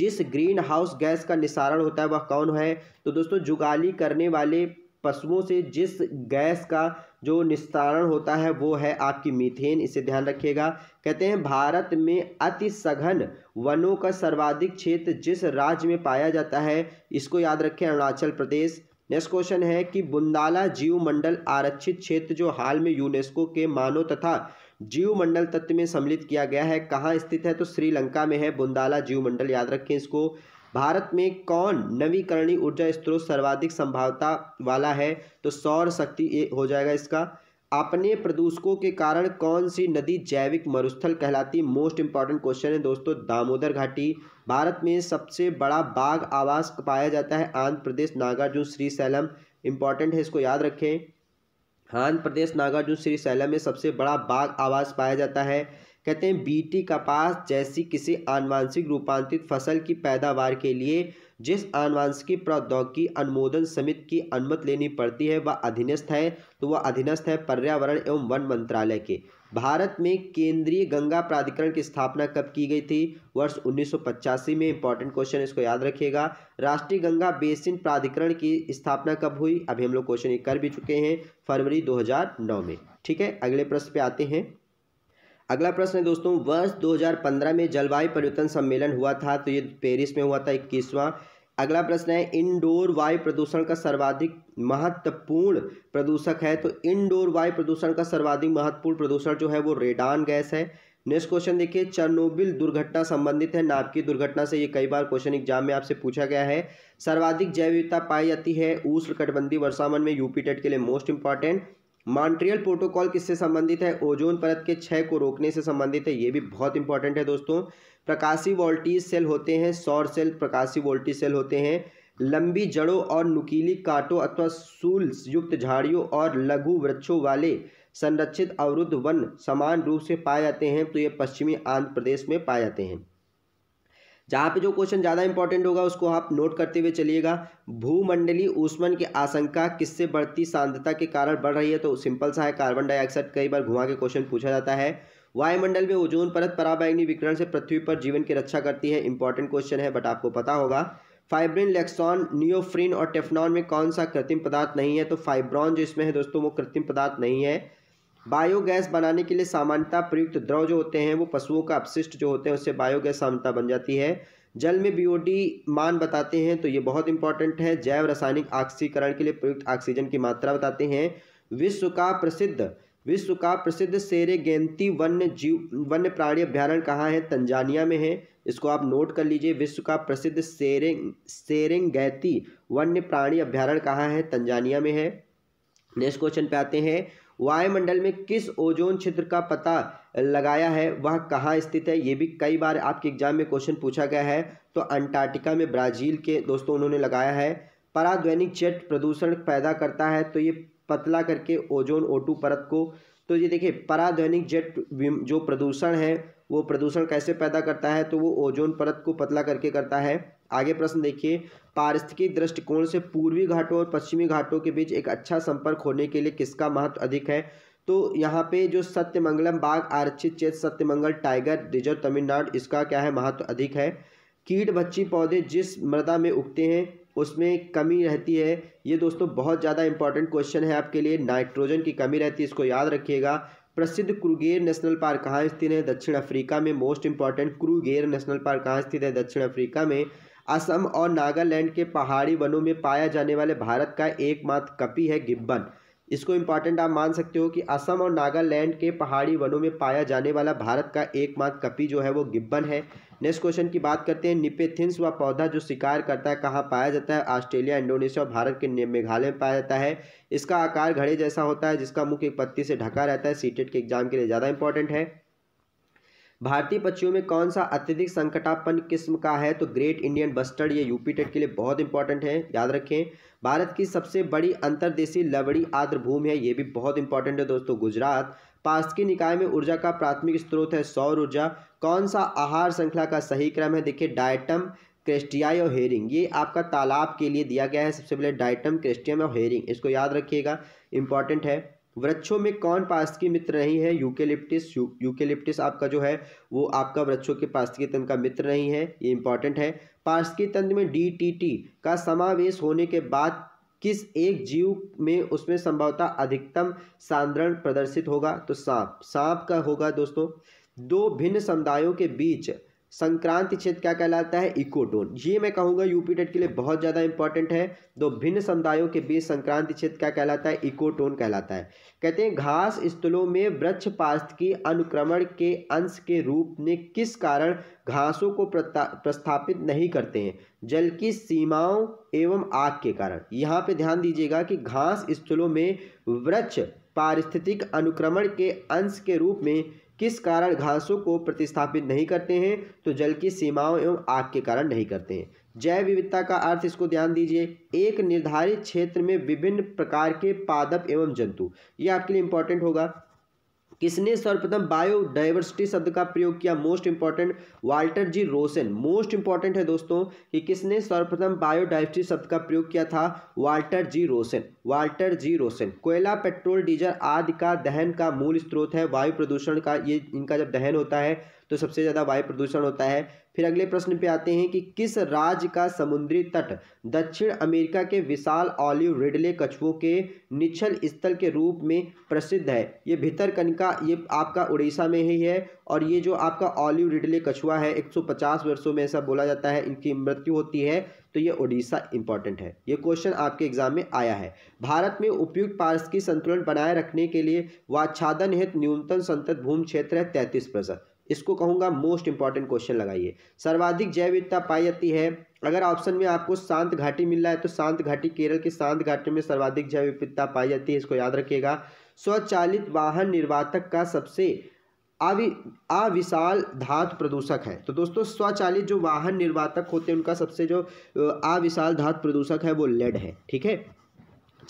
जिस ग्रीन हाउस गैस का निसारण होता है वह कौन है तो दोस्तों जुगाली करने वाले पशुओं से जिस गैस का जो निस्तारण होता है वो है आपकी मीथेन इसे ध्यान रखिएगा कहते हैं भारत में अति सघन वनों का सर्वाधिक क्षेत्र जिस राज्य में पाया जाता है इसको याद रखें अरुणाचल प्रदेश नेक्स्ट क्वेश्चन है कि बुंदाला जीव मंडल आरक्षित क्षेत्र जो हाल में यूनेस्को के मानव तथा जीव मंडल तत्व में सम्मिलित किया गया है कहाँ स्थित है तो श्रीलंका में है बुंदाला जीव मंडल याद रखें इसको भारत में कौन नवीकरणीय ऊर्जा स्त्रोत सर्वाधिक संभावता वाला है तो सौर शक्ति हो जाएगा इसका अपने प्रदूषकों के कारण कौन सी नदी जैविक मरुस्थल कहलाती मोस्ट इंपॉर्टेंट क्वेश्चन है दोस्तों दामोदर घाटी भारत में सबसे बड़ा बाघ आवास पाया जाता है आंध्र प्रदेश नागार्जुन श्री सैलम इंपॉर्टेंट है इसको याद रखें आंध्र प्रदेश नागार्जुन श्री सैलम में सबसे बड़ा बाघ आवास पाया जाता है कहते हैं बीटी कपास जैसी किसी आनुवांशिक रूपांतरित फसल की पैदावार के लिए जिस आनुवांशिक प्रौद्योगिकी अनुमोदन समिति की अनुमति लेनी पड़ती है वह अधीनस्थ है तो वह अधीनस्थ है पर्यावरण एवं वन मंत्रालय के भारत में केंद्रीय गंगा प्राधिकरण की स्थापना कब की गई थी वर्ष 1985 में इंपॉर्टेंट क्वेश्चन इसको याद रखिएगा राष्ट्रीय गंगा बेसिन प्राधिकरण की स्थापना कब हुई अभी हम लोग क्वेश्चन कर भी चुके हैं फरवरी 2009 में ठीक है अगले प्रश्न पे आते हैं अगला प्रश्न है दोस्तों वर्ष 2015 में जलवायु परिवर्तन सम्मेलन हुआ था तो ये पेरिस में हुआ था इक्कीसवां अगला प्रश्न है इंडोर वायु प्रदूषण का सर्वाधिक महत्वपूर्ण प्रदूषक है तो इंडोर वायु प्रदूषण का सर्वाधिक महत्वपूर्ण प्रदूषण जो है वो रेडान गैस है नेक्स्ट क्वेश्चन देखिए चरनोबिल दुर्घटना संबंधित है नाव दुर्घटना से ये कई बार क्वेश्चन एग्जाम में आपसे पूछा गया है सर्वाधिक जैविकता पाई जाती है उष्ण कटबंधी वर्षावन में यूपी टेट के लिए मोस्ट इंपॉर्टेंट मॉन्ट्रियल प्रोटोकॉल किससे संबंधित है ओजोन परत के क्षय को रोकने से संबंधित है ये भी बहुत इंपॉर्टेंट है दोस्तों प्रकाशी वोल्टीज सेल होते हैं सौर सेल प्रकाशी वोल्टी सेल होते हैं लंबी जड़ों और नुकीली कांटों अथवा सूल्स युक्त झाड़ियों और लघु वृक्षों वाले संरक्षित अवरुद्ध वन समान रूप से पाए जाते हैं तो ये पश्चिमी आंध्र प्रदेश में पाए जाते हैं जहाँ पे जो क्वेश्चन ज़्यादा इंपॉर्टेंट होगा उसको आप नोट करते हुए चलिएगा भूमंडली ऊष्मन की आशंका किससे बढ़ती सांद्रता के कारण बढ़ रही है तो सिंपल सा है कार्बन डाइऑक्साइड कई बार घुमा के क्वेश्चन पूछा जाता है वायुमंडल में ओजोन परत पराबैंगनी विकरण से पृथ्वी पर जीवन की रक्षा करती है इंपॉर्टेंट क्वेश्चन है बट आपको पता होगा फाइब्रिन लेक्सॉन नियोफ्रिन और टेफनॉन में कौन सा कृत्रिम पदार्थ नहीं है तो फाइब्रॉन जो इसमें है दोस्तों वो कृत्रिम पदार्थ नहीं है बायोगैस बनाने के लिए सामान्यता प्रयुक्त द्रव जो होते हैं वो पशुओं का अपशिष्ट जो होते हैं उससे बायोगैस सामान्यता बन जाती है जल में बीओडी मान बताते हैं तो ये बहुत इंपॉर्टेंट है जैव रासायनिक ऑक्सीकरण के लिए प्रयुक्त ऑक्सीजन की मात्रा बताते हैं विश्व का प्रसिद्ध विश्व का प्रसिद्ध सेरे गेंती वन्य जीव वन्य प्राणी अभ्यारण्य कहाँ है तंजानिया में है इसको आप नोट कर लीजिए विश्व का प्रसिद्ध सेरे सेरेंगैती वन्य प्राणी अभ्यारण्य कहाँ है तंजानिया में है नेक्स्ट क्वेश्चन पे आते हैं वायुमंडल में किस ओजोन क्षेत्र का पता लगाया है वह कहाँ स्थित है ये भी कई बार आपके एग्जाम में क्वेश्चन पूछा गया है तो अंटार्कटिका में ब्राज़ील के दोस्तों उन्होंने लगाया है पराध्वनिक जेट प्रदूषण पैदा करता है तो ये पतला करके ओजोन ओटू परत को तो ये देखिए पराध्वनिक जेट जो प्रदूषण है वो प्रदूषण कैसे पैदा करता है तो वो ओजोन परत को पतला करके करता है आगे प्रश्न देखिए पारिस्थितिक दृष्टिकोण से पूर्वी घाटों और पश्चिमी घाटों के बीच एक अच्छा संपर्क होने के लिए किसका महत्व अधिक है तो यहाँ पे जो सत्यमंगलम बाघ आरक्षित क्षेत्र सत्यमंगल टाइगर रिजर्व तमिलनाडु इसका क्या है महत्व अधिक है कीट बच्ची पौधे जिस मृदा में उगते हैं उसमें कमी रहती है ये दोस्तों बहुत ज़्यादा इंपॉर्टेंट क्वेश्चन है आपके लिए नाइट्रोजन की कमी रहती है इसको याद रखिएगा प्रसिद्ध क्रूगेर नेशनल पार्क कहाँ स्थित है दक्षिण अफ्रीका में most important Kruger National Park कहाँ स्थित है दक्षिण अफ्रीका में असम और नागालैंड के पहाड़ी वनों में पाया जाने वाले भारत का एकमात्र कपी है गिब्बन इसको इम्पॉर्टेंट आप मान सकते हो कि असम और नागालैंड के पहाड़ी वनों में पाया जाने वाला भारत का एकमात्र कपी जो है वो गिब्बन है नेक्स्ट क्वेश्चन की बात करते हैं निपेथिन्स व पौधा जो शिकार करता है कहाँ पाया जाता है ऑस्ट्रेलिया इंडोनेशिया और भारत के मेघालय में पाया जाता है इसका आकार घड़े जैसा होता है जिसका मुख्य एक पत्ती से ढका रहता है सीटेट के एग्जाम के लिए ज़्यादा इंपॉर्टेंट है भारतीय पक्षियों में कौन सा अत्यधिक संकटापन किस्म का है तो ग्रेट इंडियन बस्टर्ड ये यूपी टेट के लिए बहुत इंपॉर्टेंट है याद रखें भारत की सबसे बड़ी अंतर्देशीय लवड़ी भूमि है ये भी बहुत इंपॉर्टेंट है दोस्तों गुजरात पास्की निकाय में ऊर्जा का प्राथमिक स्रोत है सौर ऊर्जा कौन सा आहार श्रृंखला का सही क्रम है देखिए डायटम क्रेस्टियाई और हेरिंग ये आपका तालाब के लिए दिया गया है सबसे पहले डायटम क्रेस्टियम और हेरिंग इसको याद रखिएगा इंपॉर्टेंट है वृक्षों में कौन की मित्र नहीं है यूकेलिप्टिस यूकेलिप्टिस आपका जो है वो आपका वृक्षों के की तंत्र का मित्र नहीं है ये इंपॉर्टेंट है की तंत्र में डीटीटी का समावेश होने के बाद किस एक जीव में उसमें संभवतः अधिकतम सांद्रण प्रदर्शित होगा तो सांप सांप का होगा दोस्तों दो भिन्न समुदायों के बीच संक्रांति क्षेत्र क्या कहलाता है इकोटोन ये मैं कहूँगा यूपी टेट के लिए बहुत ज़्यादा इंपॉर्टेंट है दो भिन्न समुदायों के बीच संक्रांति क्षेत्र क्या कहलाता है इकोटोन कहलाता है कहते हैं घास स्थलों में वृक्ष पास्त की अनुक्रमण के अंश के रूप में किस कारण घासों को प्रस्थापित नहीं करते हैं जल की सीमाओं एवं आग के कारण यहाँ पर ध्यान दीजिएगा कि घास स्थलों में वृक्ष पारिस्थितिक अनुक्रमण के अंश के रूप में किस कारण घासों को प्रतिस्थापित नहीं करते हैं तो जल की सीमाओं एवं आग के कारण नहीं करते हैं जैव विविधता का अर्थ इसको ध्यान दीजिए एक निर्धारित क्षेत्र में विभिन्न प्रकार के पादप एवं जंतु ये आपके लिए इंपॉर्टेंट होगा किसने सर्वप्रथम बायोडाइवर्सिटी शब्द का प्रयोग किया most important Walter G Rosen most important है दोस्तों कि किसने सर्वप्रथम बायोडाइवर्सिटी शब्द का प्रयोग किया था वाल्टर जी रोशन वाल्टर जी रोशन कोयला पेट्रोल डीजल आदि का दहन का मूल स्रोत है वायु प्रदूषण का ये इनका जब दहन होता है तो सबसे ज़्यादा वायु प्रदूषण होता है फिर अगले प्रश्न पे आते हैं कि किस राज्य का समुद्री तट दक्षिण अमेरिका के विशाल ऑलिव रिडले कछुओं के निचल स्थल के रूप में प्रसिद्ध है ये भितरकनिका ये आपका उड़ीसा में ही है और ये जो आपका ऑलिव रिडले कछुआ है 150 वर्षों में ऐसा बोला जाता है इनकी मृत्यु होती है तो ये ओडिशा इंपॉर्टेंट है ये क्वेश्चन आपके एग्जाम में आया है भारत में उपयुक्त पारस की संतुलन बनाए रखने के लिए वाच्छादन हित न्यूनतम संतत भूमि क्षेत्र है तैंतीस इसको कहूँगा मोस्ट इंपॉर्टेंट क्वेश्चन लगाइए सर्वाधिक जैव विविधता पाई जाती है अगर ऑप्शन में आपको शांत घाटी मिल रहा है तो शांत घाटी केरल के शांत घाटी में सर्वाधिक जैव विविधता पाई जाती है इसको याद रखिएगा स्वचालित वाहन निर्वातक का सबसे आवि अविशाल धातु प्रदूषक है तो दोस्तों स्वचालित जो वाहन निर्वातक होते हैं उनका सबसे जो अविशाल धातु प्रदूषक है वो लेड है ठीक है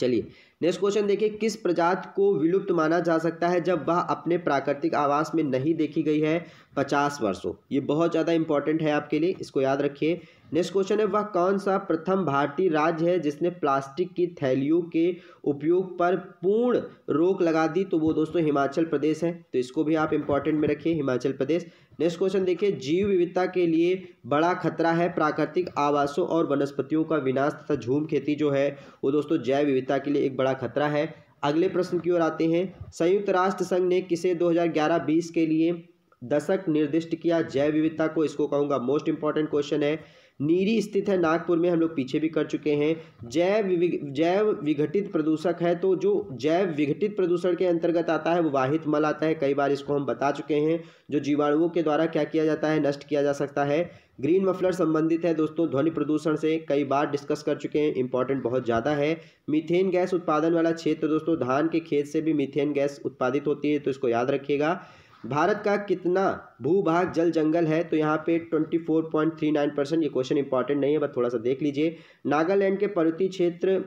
चलिए नेक्स्ट क्वेश्चन देखिए किस प्रजात को विलुप्त माना जा सकता है जब वह अपने प्राकृतिक आवास में नहीं देखी गई है पचास वर्षों ये बहुत ज़्यादा इंपॉर्टेंट है आपके लिए इसको याद रखिए नेक्स्ट क्वेश्चन है वह कौन सा प्रथम भारतीय राज्य है जिसने प्लास्टिक की थैलियों के उपयोग पर पूर्ण रोक लगा दी तो वो दोस्तों हिमाचल प्रदेश है तो इसको भी आप इंपॉर्टेंट में रखिए हिमाचल प्रदेश नेक्स्ट क्वेश्चन देखिए जीव विविधता के लिए बड़ा खतरा है प्राकृतिक आवासों और वनस्पतियों का विनाश तथा झूम खेती जो है वो दोस्तों जैव विविधता के लिए एक बड़ा खतरा है अगले प्रश्न की ओर आते हैं संयुक्त राष्ट्र संघ ने किसे 2011-20 के लिए दशक निर्दिष्ट किया जैव विविधता को इसको कहूँगा मोस्ट इंपॉर्टेंट क्वेश्चन है नीरी स्थित है नागपुर में हम लोग पीछे भी कर चुके हैं जैव जैव विघटित प्रदूषक है तो जो जैव विघटित प्रदूषण के अंतर्गत आता है वो वाहित मल आता है कई बार इसको हम बता चुके हैं जो जीवाणुओं के द्वारा क्या किया जाता है नष्ट किया जा सकता है ग्रीन मफलर संबंधित है दोस्तों ध्वनि प्रदूषण से कई बार डिस्कस कर चुके हैं इंपॉर्टेंट बहुत ज़्यादा है मीथेन गैस उत्पादन वाला क्षेत्र दोस्तों धान के खेत से भी मीथेन गैस उत्पादित होती है तो इसको याद रखिएगा भारत का कितना भूभाग जल जंगल है तो यहाँ पे 24.39 परसेंट ये क्वेश्चन इंपॉर्टेंट नहीं है बस थोड़ा सा देख लीजिए नागालैंड के पर्वतीय क्षेत्र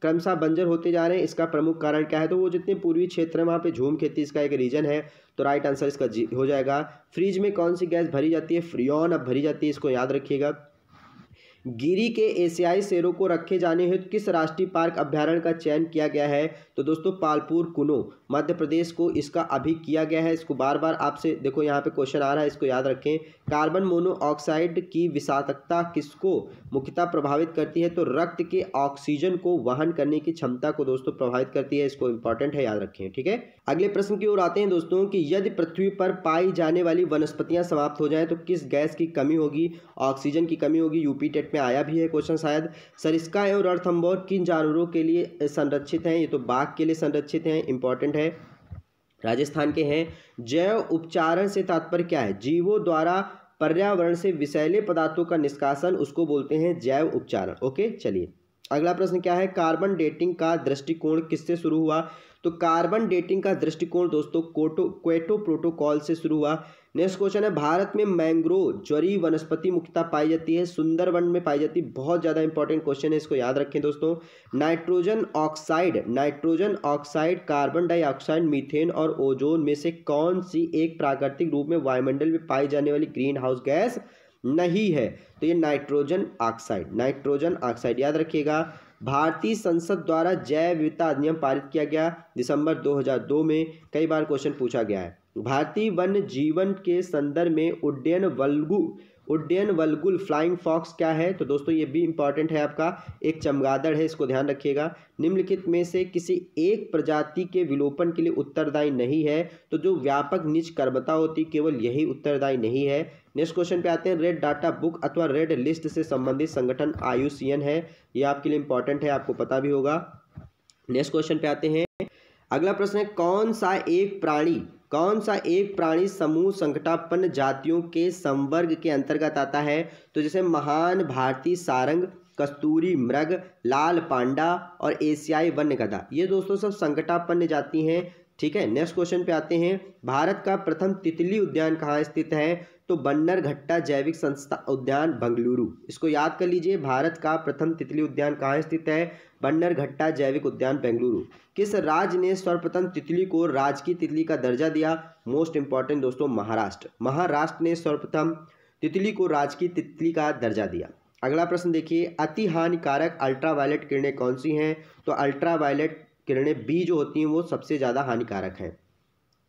क्रमशः बंजर होते जा रहे हैं इसका प्रमुख कारण क्या है तो वो जितने पूर्वी क्षेत्र हैं वहाँ पे झूम खेती इसका एक रीजन है तो राइट आंसर इसका जी हो जाएगा फ्रिज में कौन सी गैस भरी जाती है फ्रियॉन अब भरी जाती है इसको याद रखिएगा गिरी के एशियाई शेरों को रखे जाने हेतु किस राष्ट्रीय पार्क अभ्यारण का चयन किया गया है तो दोस्तों पालपुर कुनो मध्य प्रदेश को इसका अभी किया गया है इसको बार बार आपसे देखो यहाँ पे क्वेश्चन आ रहा है इसको याद रखें कार्बन मोनोऑक्साइड की विषातकता किसको मुख्यतः प्रभावित करती है तो रक्त के ऑक्सीजन को वहन करने की क्षमता को दोस्तों प्रभावित करती है इसको इंपॉर्टेंट है याद रखें ठीक है अगले प्रश्न की ओर आते हैं दोस्तों कि यदि पृथ्वी पर पाई जाने वाली वनस्पतियां समाप्त हो जाए तो किस गैस की कमी होगी ऑक्सीजन की कमी होगी यूपी टेट में आया भी है क्वेश्चन शायद सरिस्का और अर्थम्बोर किन जानवरों के लिए संरक्षित हैं ये तो बाघ के लिए संरक्षित हैं इंपॉर्टेंट है हैं राजस्थान के हैं जैव उपचारण से तात्पर्य क्या है जीवों द्वारा पर्यावरण से विषैले पदार्थों का निष्कासन उसको बोलते हैं जैव उपचारण ओके चलिए अगला प्रश्न क्या है कार्बन डेटिंग का दृष्टिकोण किससे शुरू हुआ तो कार्बन डेटिंग का दृष्टिकोण दोस्तों कोटो क्वेटो प्रोटोकॉल से शुरू हुआ नेक्स्ट क्वेश्चन है भारत में मैंग्रोव ज्वरी वनस्पति मुख्यता पाई जाती है सुंदरवन में पाई जाती है बहुत ज़्यादा इंपॉर्टेंट क्वेश्चन है इसको याद रखें दोस्तों nitrogen oxide nitrogen oxide carbon dioxide methane और ओजोन में से कौन सी एक प्राकृतिक रूप में वायुमंडल में पाई जाने वाली ग्रीन हाउस गैस नहीं है तो ये नाइट्रोजन ऑक्साइड नाइट्रोजन ऑक्साइड याद रखिएगा भारतीय संसद द्वारा जैव विविधता अधिनियम पारित किया गया दिसंबर 2002 में कई बार क्वेश्चन पूछा गया है भारतीय वन्य जीवन के संदर्भ में उड्डयन वल्गु उड्डयन वल्गुल फ्लाइंग फॉक्स क्या है तो दोस्तों ये भी इंपॉर्टेंट है आपका एक चमगादड़ है इसको ध्यान रखिएगा निम्नलिखित में से किसी एक प्रजाति के विलोपन के लिए उत्तरदायी नहीं है तो जो व्यापक निज कर्मता होती केवल यही उत्तरदायी नहीं है नेक्स्ट क्वेश्चन पे आते हैं रेड डाटा बुक अथवा रेड लिस्ट से संबंधित संगठन आयु है ये आपके लिए इंपॉर्टेंट है आपको पता भी होगा नेक्स्ट क्वेश्चन पे आते हैं अगला प्रश्न है कौन सा एक प्राणी कौन सा एक प्राणी समूह संकटापन्न जातियों के संवर्ग के अंतर्गत आता है तो जैसे महान भारतीय सारंग कस्तूरी मृग लाल पांडा और एशियाई वन्य गदा ये दोस्तों सब संकटापन्न जाति हैं ठीक है नेक्स्ट क्वेश्चन पे आते हैं भारत का प्रथम तितली उद्यान कहाँ स्थित है तो बन्नर घट्टा जैविक संस्था उद्यान बंगलुरु इसको याद कर लीजिए भारत का प्रथम तितली उद्यान कहाँ स्थित है बन्नर घट्टा जैविक उद्यान बेंगलुरु किस राज्य ने सर्वप्रथम तितली को राजकीय तितली का दर्जा दिया मोस्ट इंपॉर्टेंट दोस्तों महाराष्ट्र महाराष्ट्र ने सर्वप्रथम तितली को राजकीय तितली का दर्जा दिया अगला प्रश्न देखिए अति हानिकारक अल्ट्रावायलेट किरणें कौन सी हैं तो अल्ट्रावायलेट किरणें बी जो होती हैं वो सबसे ज़्यादा हानिकारक हैं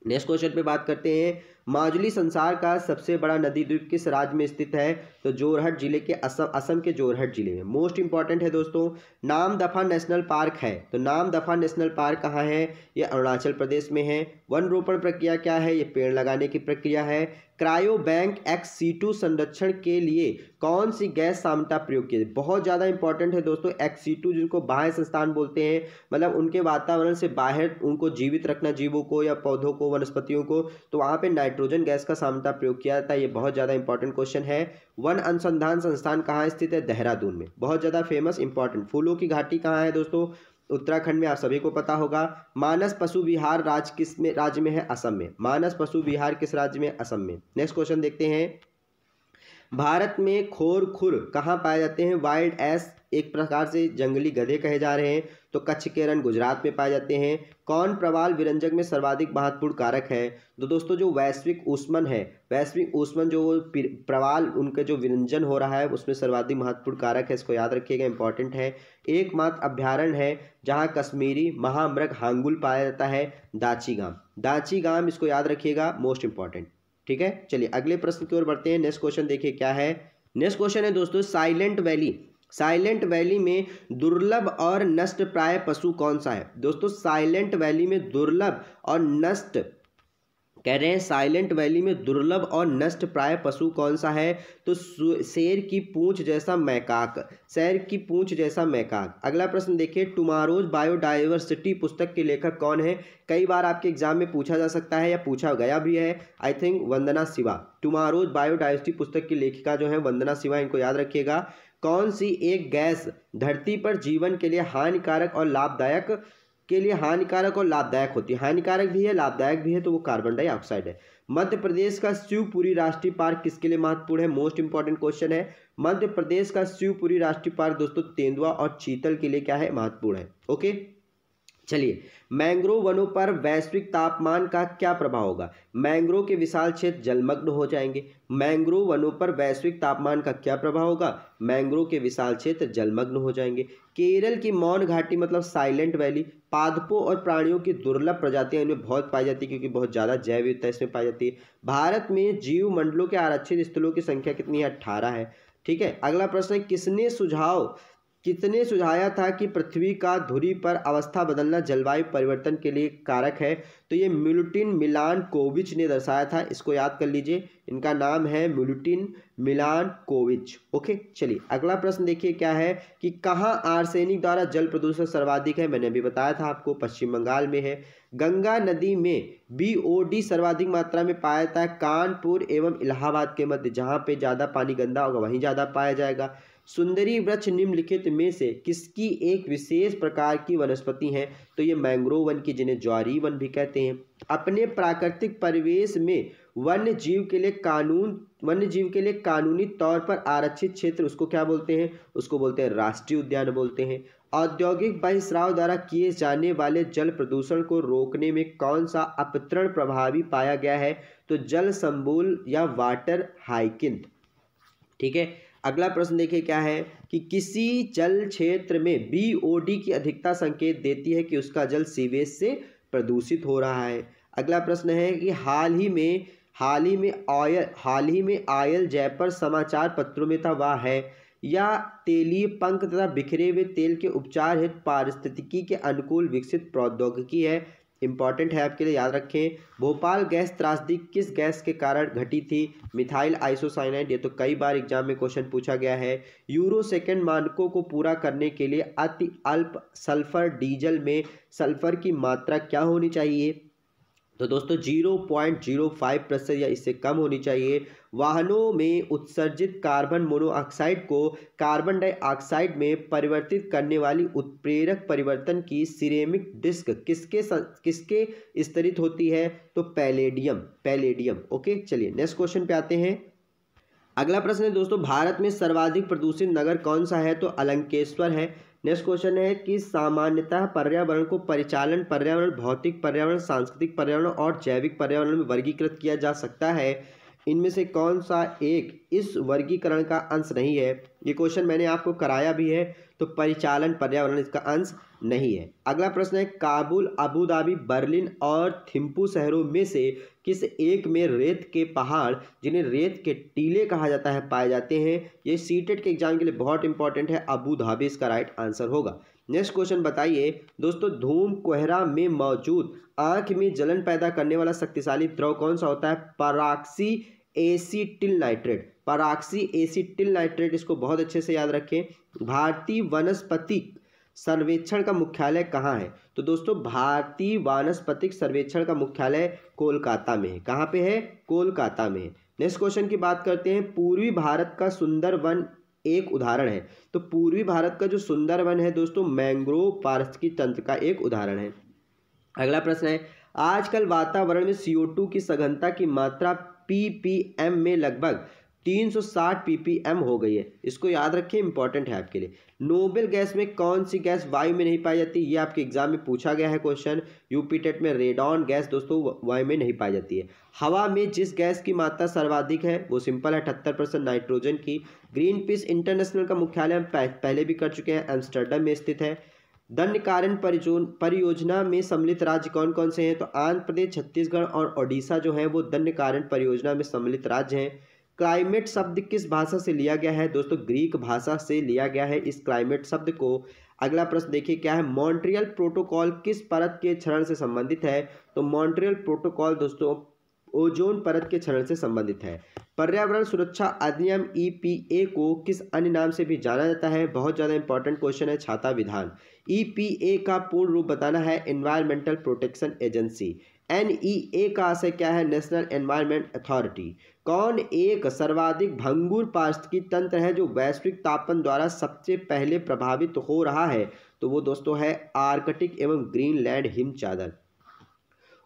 नेक्स्ट क्वेश्चन पे बात करते हैं माजुली संसार का सबसे बड़ा नदी द्वीप किस राज्य में स्थित है तो जोरहट जिले के असम असम के जोरहट जिले में मोस्ट इंपॉर्टेंट है दोस्तों नाम दफा नेशनल पार्क है तो नाम दफा नेशनल पार्क कहाँ है ये अरुणाचल प्रदेश में है वन रोपण प्रक्रिया क्या है ये पेड़ लगाने की प्रक्रिया है cryobank ex situ संरक्षण के लिए कौन सी गैस सामता प्रयोग की बहुत ज़्यादा इंपॉर्टेंट है दोस्तों एक्स सी टू जिनको बाह्य संस्थान बोलते हैं मतलब उनके वातावरण से बाहर उनको जीवित रखना जीवों को या पौधों को वनस्पतियों को तो वहाँ पर नाइट्रोजन गैस का सामता प्रयोग किया जाता है ये बहुत ज़्यादा इंपॉर्टेंट क्वेश्चन है वन अनुसंधान संस्थान कहाँ स्थित है देहरादून में बहुत ज़्यादा फेमस इंपॉर्टेंट फूलों की घाटी कहाँ है दोस्तों उत्तराखंड में आप सभी को पता होगा मानस पशु विहार राज्य किस में राज्य में है असम में मानस पशु विहार किस राज्य में असम में नेक्स्ट क्वेश्चन देखते हैं भारत में खोर खुर कहाँ पाए जाते हैं वाइल्ड एस एक प्रकार से जंगली गधे कहे जा रहे हैं तो कच्छ केरन गुजरात में पाए जाते हैं कौन प्रवाल विरंजक में सर्वाधिक महत्वपूर्ण कारक है तो दोस्तों जो वैश्विक ऊष्मन है वैश्विक ऊष्मन जो प्रवाल उनका जो विरंजन हो रहा है उसमें सर्वाधिक महत्वपूर्ण कारक है इसको याद रखिएगा इंपॉर्टेंट है एकमात्र अभ्यारण्य है जहाँ कश्मीरी महामृग हांगुल पाया जाता है दाचीगाम दाचीगाम इसको याद रखिएगा मोस्ट इंपॉर्टेंट ठीक है चलिए अगले प्रश्न की ओर बढ़ते हैं नेक्स्ट क्वेश्चन देखिए क्या है नेक्स्ट क्वेश्चन है दोस्तों साइलेंट वैली साइलेंट वैली में दुर्लभ और नष्ट प्राय पशु कौन सा है दोस्तों साइलेंट वैली में दुर्लभ और नष्ट कह रहे हैं साइलेंट वैली में दुर्लभ और नष्ट प्राय पशु कौन सा है तो शेर की पूंछ जैसा मैकाक शेर की पूंछ जैसा मैकाक अगला प्रश्न देखिए टुमारोज बायोडाइवर्सिटी पुस्तक के लेखक कौन है कई बार आपके एग्जाम में पूछा जा सकता है या पूछा गया भी है I think Vandana Shiva tomorrow's biodiversity पुस्तक की लेखिका जो है वंदना शिवा इनको याद रखिएगा कौन सी एक गैस धरती पर जीवन के लिए हानिकारक और लाभदायक के लिए हानिकारक और लाभदायक होती है हानिकारक भी है लाभदायक भी है तो वो कार्बन डाइऑक्साइड है मध्य प्रदेश का शिवपुरी राष्ट्रीय पार्क किसके लिए महत्वपूर्ण है मोस्ट इंपॉर्टेंट क्वेश्चन है मध्य प्रदेश का शिवपुरी राष्ट्रीय पार्क दोस्तों तेंदुआ और चीतल के लिए क्या है महत्वपूर्ण है ओके चलिए मैंग्रोव वनों पर वैश्विक तापमान का क्या प्रभाव होगा मैंग्रोव के विशाल क्षेत्र जलमग्न हो जाएंगे मैंग्रोव वनों पर वैश्विक तापमान का क्या प्रभाव होगा मैंग्रोव के विशाल क्षेत्र जलमग्न हो जाएंगे केरल की मौन घाटी मतलब साइलेंट वैली पादपों और प्राणियों की दुर्लभ प्रजातियां इनमें बहुत पाई जाती है क्योंकि बहुत ज़्यादा जैव विविधता इसमें पाई जाती है भारत में जीव मंडलों के आरक्षित स्थलों की संख्या कितनी है अट्ठारह है ठीक है अगला प्रश्न है किसने सुझाव किसने सुझाया था कि पृथ्वी का धुरी पर अवस्था बदलना जलवायु परिवर्तन के लिए कारक है तो ये म्यूलुटिन मिलान कोविच ने दर्शाया था इसको याद कर लीजिए इनका नाम है म्यूलुटिन मिलान कोविच ओके चलिए अगला प्रश्न देखिए क्या है कि कहाँ आर्सेनिक द्वारा जल प्रदूषण सर्वाधिक है मैंने अभी बताया था आपको पश्चिम बंगाल में है गंगा नदी में बी सर्वाधिक मात्रा में पाया जाता है कानपुर एवं इलाहाबाद के मध्य जहाँ पर ज़्यादा पानी गंदा होगा वहीं ज़्यादा पाया जाएगा सुंदरी वृक्ष निम्नलिखित में से किसकी एक विशेष प्रकार की वनस्पति है तो ये मैंग्रोव वन की जिन्हें ज्वारी वन भी कहते हैं अपने प्राकृतिक परिवेश में वन्य जीव के लिए कानून वन्य जीव के लिए कानूनी तौर पर आरक्षित क्षेत्र उसको क्या बोलते हैं उसको बोलते हैं राष्ट्रीय उद्यान बोलते हैं औद्योगिक बहिष्राव द्वारा किए जाने वाले जल प्रदूषण को रोकने में कौन सा अपतरण प्रभावी पाया गया है तो जल संबुल या वाटर हाइकिन ठीक है अगला प्रश्न देखिए क्या है कि किसी जल क्षेत्र में बी की अधिकता संकेत देती है कि उसका जल सीवेज से प्रदूषित हो रहा है अगला प्रश्न है कि हाल ही में हाल ही में आयल हाल ही में आयल जयपर समाचार पत्रों में था वह है या तेलीय पंख तथा बिखरे हुए तेल के उपचार हित पारिस्थितिकी के अनुकूल विकसित प्रौद्योगिकी है इंपॉर्टेंट है आपके लिए याद रखें भोपाल गैस त्रासदी किस गैस के कारण घटी थी मिथाइल आइसोसाइनाइड ये तो कई बार एग्जाम में क्वेश्चन पूछा गया है यूरो सेकेंड मानकों को पूरा करने के लिए अति अल्प सल्फर डीजल में सल्फर की मात्रा क्या होनी चाहिए तो दोस्तों फाइव प्रतिशत या इससे कम होनी चाहिए वाहनों में उत्सर्जित कार्बन मोनोऑक्साइड को कार्बन डाइऑक्साइड में परिवर्तित करने वाली उत्प्रेरक परिवर्तन की सिरेमिक डिस्क किसके किसके स्तरित होती है तो पैलेडियम पैलेडियम ओके चलिए नेक्स्ट क्वेश्चन पे आते हैं अगला प्रश्न है दोस्तों भारत में सर्वाधिक प्रदूषित नगर कौन सा है तो अलंकेश्वर है नेक्स्ट क्वेश्चन है कि सामान्यतः पर्यावरण को परिचालन पर्यावरण भौतिक पर्यावरण सांस्कृतिक पर्यावरण और जैविक पर्यावरण में वर्गीकृत किया जा सकता है इनमें से कौन सा एक इस वर्गीकरण का अंश नहीं है ये क्वेश्चन मैंने आपको कराया भी है तो परिचालन पर्यावरण इसका अंश नहीं है अगला प्रश्न है काबुल धाबी बर्लिन और थिम्पू शहरों में से किस एक में रेत के पहाड़ जिन्हें रेत के टीले कहा जाता है पाए जाते हैं ये सीटेट e के एग्जाम के लिए बहुत इंपॉर्टेंट है अबू धाबी इसका राइट आंसर होगा नेक्स्ट क्वेश्चन बताइए दोस्तों धूम कोहरा में मौजूद आंख में जलन पैदा करने वाला शक्तिशाली द्रव कौन सा होता है peroxy acetyl nitrate peroxy acetyl nitrate इसको बहुत अच्छे से याद रखें भारतीय वनस्पतिक सर्वेक्षण का मुख्यालय कहाँ है तो दोस्तों भारतीय वनस्पतिक सर्वेक्षण का मुख्यालय कोलकाता में है कहाँ पे है कोलकाता में नेक्स्ट क्वेश्चन की बात करते हैं पूर्वी भारत का सुंदर वन एक उदाहरण है तो पूर्वी भारत का जो सुंदर वन है दोस्तों मैंग्रोव पारिस्थितिकी तंत्र का एक उदाहरण है अगला प्रश्न है आजकल वातावरण में सीओ की सघनता की मात्रा पीपीएम में लगभग तीन सौ साठ एम हो गई है इसको याद रखिए इंपॉर्टेंट है आपके लिए नोबेल गैस में कौन सी गैस वायु में नहीं पाई जाती ये आपके एग्जाम में पूछा गया है क्वेश्चन यूपीटेट में रेडॉन गैस दोस्तों वायु में नहीं पाई जाती है हवा में जिस गैस की मात्रा सर्वाधिक है वो सिंपल है अठहत्तर परसेंट नाइट्रोजन की ग्रीन पीस इंटरनेशनल का मुख्यालय हम पहले भी कर चुके हैं एम्स्टर्डम में स्थित है दंड कारण परियोजना में सम्मिलित राज्य कौन कौन से हैं तो आंध्र प्रदेश छत्तीसगढ़ और ओडिशा जो है वो दंड कारण परियोजना में सम्मिलित राज्य हैं क्लाइमेट शब्द किस भाषा से लिया गया है दोस्तों ग्रीक भाषा से लिया गया है इस क्लाइमेट शब्द को अगला प्रश्न देखिए क्या है मॉन्ट्रियल प्रोटोकॉल किस परत के क्षरण से संबंधित है तो मॉन्ट्रियल प्रोटोकॉल दोस्तों ओजोन परत के क्षरण से संबंधित है पर्यावरण सुरक्षा अधिनियम ईपीए e को किस अन्य नाम से भी जाना जाता है बहुत ज़्यादा इंपॉर्टेंट क्वेश्चन है छाता विधान ईपीए e का पूर्ण रूप बताना है एनवायरमेंटल प्रोटेक्शन एजेंसी एनईए का आशय क्या है नेशनल एनवायरमेंट अथॉरिटी कौन एक सर्वाधिक भंगुर की तंत्र है जो वैश्विक तापन द्वारा सबसे पहले प्रभावित हो रहा है तो वो दोस्तों है आर्कटिक एवं ग्रीनलैंड हिमचादर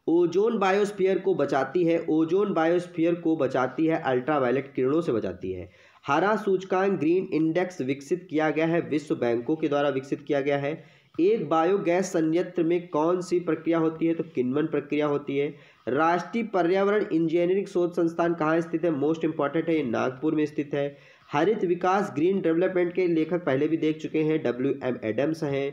ओजोन बायोस्फीयर को बचाती है ओजोन बायोस्फीयर को बचाती है अल्ट्रावायलेट किरणों से बचाती है हरा सूचकांक ग्रीन इंडेक्स विकसित किया गया है विश्व बैंकों के द्वारा विकसित किया गया है एक बायोगैस संयंत्र में कौन सी प्रक्रिया होती है तो किन्वन प्रक्रिया होती है राष्ट्रीय पर्यावरण इंजीनियरिंग शोध संस्थान कहाँ स्थित है मोस्ट इंपॉर्टेंट है ये नागपुर में स्थित है हरित विकास ग्रीन डेवलपमेंट के लेखक पहले भी देख चुके हैं डब्ल्यू एम एडम्स हैं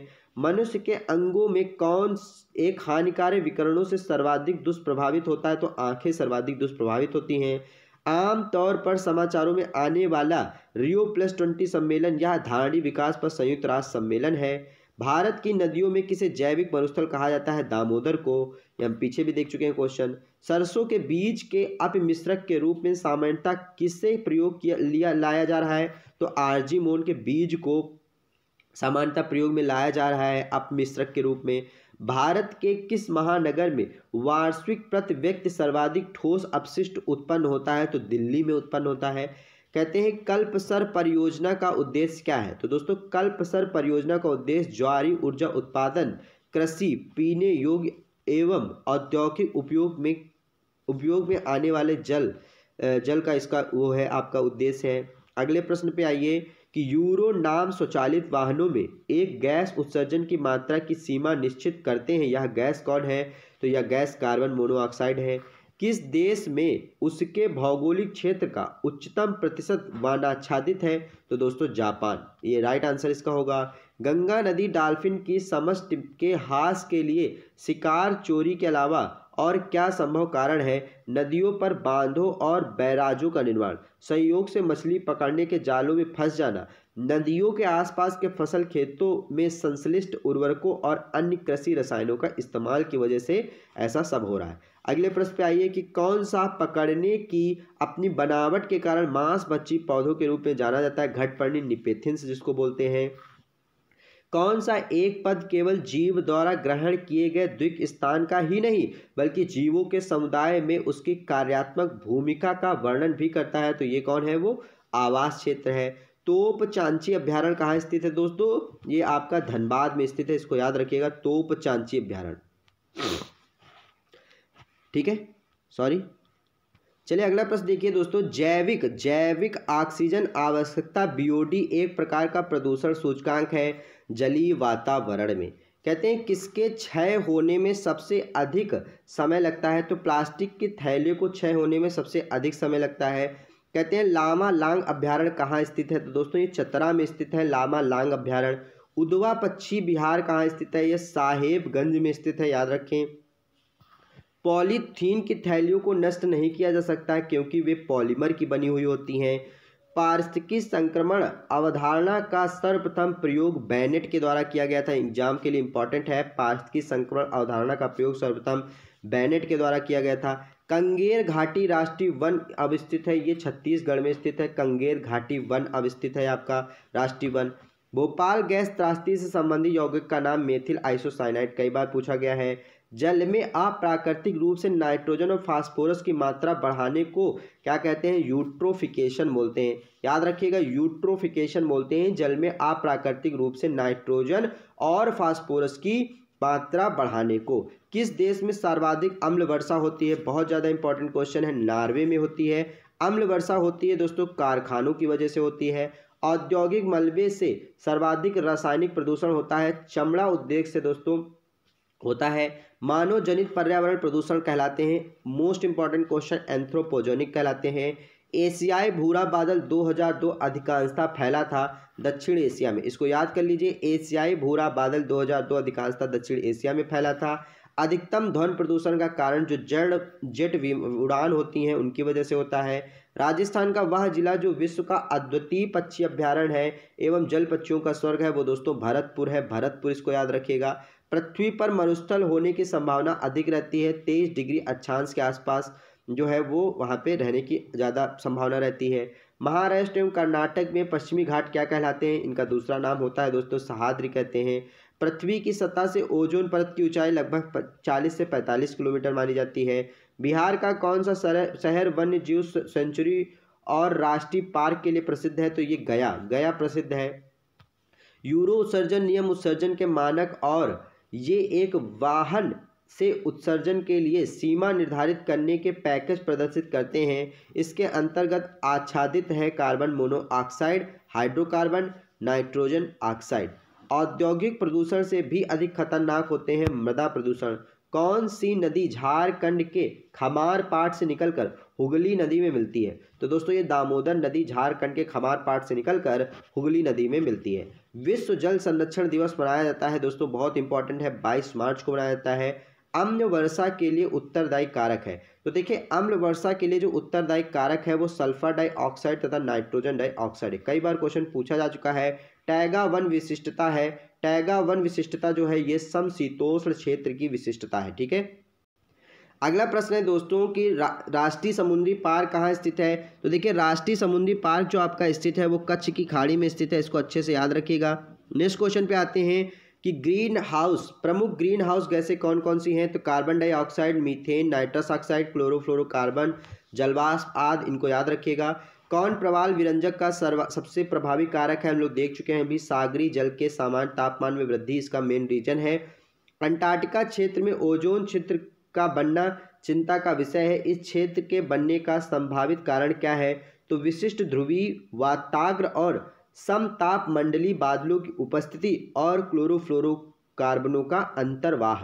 मनुष्य के अंगों में कौन एक हानिकारक विकरणों से सर्वाधिक दुष्प्रभावित होता है तो आंखें सर्वाधिक दुष्प्रभावित होती हैं आम तौर पर समाचारों में आने वाला रियो प्लस ट्वेंटी सम्मेलन यह धारणी विकास पर संयुक्त राष्ट्र सम्मेलन है भारत की नदियों में किसे जैविक मरुस्थल कहा जाता है दामोदर को या हम पीछे भी देख चुके हैं क्वेश्चन सरसों के बीज के अपमिश्रक के रूप में सामान्यता किससे प्रयोग किया लिया लाया जा रहा है तो मोन के बीज को सामान्यता प्रयोग में लाया जा रहा है अपमिश्रक के रूप में भारत के किस महानगर में वार्षिक प्रति व्यक्ति सर्वाधिक ठोस अपशिष्ट उत्पन्न होता है तो दिल्ली में उत्पन्न होता है कहते हैं कल्प सर परियोजना का उद्देश्य क्या है तो दोस्तों कल्प सर परियोजना का उद्देश्य ज्वारी ऊर्जा उत्पादन कृषि पीने योग्य एवं औद्योगिक उपयोग में उपयोग में आने वाले जल जल का इसका वो है आपका उद्देश्य है अगले प्रश्न पे आइए कि यूरो नाम स्वचालित वाहनों में एक गैस उत्सर्जन की मात्रा की सीमा निश्चित करते हैं यह गैस कौन है तो यह गैस कार्बन मोनोऑक्साइड है किस देश में उसके भौगोलिक क्षेत्र का उच्चतम प्रतिशत वनाच्छादित है तो दोस्तों जापान ये राइट आंसर इसका होगा गंगा नदी डाल्फिन की समस्त के हास के लिए शिकार चोरी के अलावा और क्या संभव कारण है नदियों पर बांधों और बैराजों का निर्माण संयोग से मछली पकड़ने के जालों में फंस जाना नदियों के आसपास के फसल खेतों में संश्लिष्ट उर्वरकों और अन्य कृषि रसायनों का इस्तेमाल की वजह से ऐसा सब हो रहा है अगले प्रश्न पे आइए कि कौन सा पकड़ने की अपनी बनावट के कारण मांस बच्ची पौधों के रूप में जाना जाता है घटपर्णी निपेथिन जिसको बोलते हैं कौन सा एक पद केवल जीव द्वारा ग्रहण किए गए द्विक स्थान का ही नहीं बल्कि जीवों के समुदाय में उसकी कार्यात्मक भूमिका का वर्णन भी करता है तो ये कौन है वो आवास क्षेत्र है तोप चांची अभ्यारण कहाँ स्थित है दोस्तों ये आपका धनबाद में स्थित है इसको याद रखिएगा तोप चांची अभ्यारण ठीक है सॉरी चलिए अगला प्रश्न देखिए दोस्तों जैविक जैविक ऑक्सीजन आवश्यकता बीओडी एक प्रकार का प्रदूषण सूचकांक है जलीय वातावरण में कहते हैं किसके क्षय होने में सबसे अधिक समय लगता है तो प्लास्टिक के थैले को क्षय होने में सबसे अधिक समय लगता है कहते हैं लामा लांग अभ्यारण कहाँ स्थित है तो दोस्तों ये चतरा में स्थित है लामा लांग अभ्यारण उदवा पक्षी बिहार कहाँ स्थित है यह साहेबगंज में स्थित है याद रखें पॉलीथीन की थैलियों को नष्ट नहीं किया जा सकता क्योंकि वे पॉलीमर की बनी हुई होती हैं पारिस्थितिकी संक्रमण अवधारणा का सर्वप्रथम प्रयोग बैनेट के द्वारा किया गया था एग्जाम के लिए इंपॉर्टेंट है पारिस्थितिकी संक्रमण अवधारणा का प्रयोग सर्वप्रथम बैनेट के द्वारा किया गया था कंगेर घाटी राष्ट्रीय वन अवस्थित है ये छत्तीसगढ़ में स्थित है कंगेर घाटी वन अवस्थित है आपका राष्ट्रीय वन भोपाल गैस त्रासदी से संबंधित यौगिक का नाम मेथिल आइसोसाइनाइड कई बार पूछा गया है जल में आप प्राकृतिक रूप से नाइट्रोजन और फास्फोरस की मात्रा बढ़ाने को क्या कहते हैं यूट्रोफिकेशन बोलते हैं याद रखिएगा यूट्रोफिकेशन बोलते हैं जल में आप प्राकृतिक रूप से नाइट्रोजन और फास्फोरस की मात्रा बढ़ाने को किस देश में सर्वाधिक अम्ल वर्षा होती है बहुत ज़्यादा इंपॉर्टेंट क्वेश्चन है नॉर्वे में होती है अम्ल वर्षा होती है दोस्तों कारखानों की वजह से होती है औद्योगिक मलबे से सर्वाधिक रासायनिक प्रदूषण होता है चमड़ा उद्योग से दोस्तों होता है मानव जनित पर्यावरण प्रदूषण कहलाते हैं मोस्ट इंपॉर्टेंट क्वेश्चन एंथ्रोपोजोनिक कहलाते हैं एशियाई भूरा बादल 2002 अधिकांशता फैला था दक्षिण एशिया में इसको याद कर लीजिए एशियाई भूरा बादल 2002 अधिकांशता दक्षिण एशिया में फैला था अधिकतम ध्वन प्रदूषण का कारण जो जड़ जेट उड़ान होती हैं उनकी वजह से होता है राजस्थान का वह जिला जो विश्व का अद्वितीय पक्षी अभ्यारण्य है एवं जल पक्षियों का स्वर्ग है वो दोस्तों भरतपुर है भरतपुर इसको याद रखिएगा पृथ्वी पर मरुस्थल होने की संभावना अधिक रहती है तेईस डिग्री अक्षांश के आसपास जो है वो वहाँ पे रहने की ज़्यादा संभावना रहती है महाराष्ट्र एवं कर्नाटक में पश्चिमी घाट क्या कहलाते हैं इनका दूसरा नाम होता है दोस्तों सहाद्री कहते हैं पृथ्वी की सतह से ओजोन परत की ऊंचाई लगभग 40 से 45 किलोमीटर मानी जाती है बिहार का कौन सा शहर वन्य जीव सेंचुरी और राष्ट्रीय पार्क के लिए प्रसिद्ध है तो ये गया गया प्रसिद्ध है यूरो उत्सर्जन नियम उत्सर्जन के मानक और ये एक वाहन से उत्सर्जन के लिए सीमा निर्धारित करने के पैकेज प्रदर्शित करते हैं इसके अंतर्गत आच्छादित है carbon monoxide hydrocarbon nitrogen oxide औद्योगिक प्रदूषण से भी अधिक खतरनाक होते हैं मृदा प्रदूषण कौन सी नदी झारखंड के खमार पाट से निकलकर हुगली नदी में मिलती है तो दोस्तों ये दामोदर नदी झारखंड के खमार पाट से निकलकर हुगली नदी में मिलती है विश्व जल संरक्षण दिवस मनाया जाता है दोस्तों बहुत इंपॉर्टेंट है 22 मार्च को मनाया जाता है अम्ल वर्षा के लिए उत्तरदायी कारक है तो देखिए अम्ल वर्षा के लिए जो उत्तरदायी कारक है वो सल्फर डाइऑक्साइड तथा नाइट्रोजन डाइऑक्साइड है कई बार क्वेश्चन पूछा जा चुका है टैगा वन विशिष्टता है टैगा वन विशिष्टता जो है ये समशीतोष्ण क्षेत्र की विशिष्टता है ठीक है अगला प्रश्न है दोस्तों कि रा, राष्ट्रीय समुद्री पार्क कहाँ स्थित है तो देखिए राष्ट्रीय समुद्री पार्क जो आपका स्थित है वो कच्छ की खाड़ी में स्थित है इसको अच्छे से याद रखिएगा नेक्स्ट क्वेश्चन पे आते हैं कि ग्रीन हाउस प्रमुख ग्रीन हाउस गैसें कौन कौन सी हैं तो carbon dioxide methane nitrous oxide chlorofluorocarbon जलवास आदि इनको याद रखिएगा कौन प्रवाल विरंजक का सर्व सबसे प्रभावी कारक है हम लोग देख चुके हैं अभी सागरी जल के सामान्य तापमान में वृद्धि इसका मेन रीजन है अंटार्कटिका क्षेत्र में ओजोन क्षेत्र का बनना चिंता का विषय है इस क्षेत्र के बनने का संभावित कारण क्या है तो विशिष्ट ध्रुवी वाताग्र और समताप मंडली बादलों की उपस्थिति और क्लोरोफ्लोरोकार्बनों का अंतर्वाह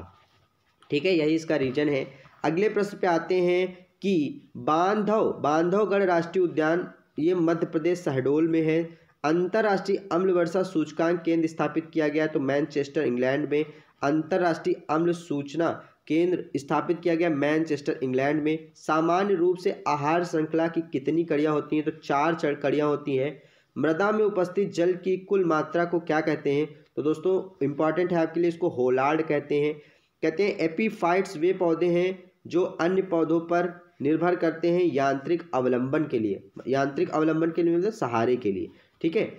ठीक है यही इसका रीजन है अगले प्रश्न पे आते हैं कि बांधव बांधवगढ़ राष्ट्रीय उद्यान ये मध्य प्रदेश शहडोल में है अंतर्राष्ट्रीय अम्ल वर्षा सूचकांक केंद्र स्थापित किया गया तो मैनचेस्टर इंग्लैंड में अंतर्राष्ट्रीय अम्ल सूचना केंद्र स्थापित किया गया मैनचेस्टर इंग्लैंड में सामान्य रूप से आहार श्रृंखला की कितनी कड़ियाँ होती हैं तो चार कड़ियाँ होती हैं मृदा में उपस्थित जल की कुल मात्रा को क्या कहते हैं तो दोस्तों इंपॉर्टेंट है आपके लिए इसको होलार्ड कहते हैं कहते हैं एपीफाइट्स वे पौधे हैं जो अन्य पौधों पर निर्भर करते हैं यांत्रिक अवलंबन के लिए यांत्रिक अवलंबन के लिए मतलब सहारे के लिए ठीक है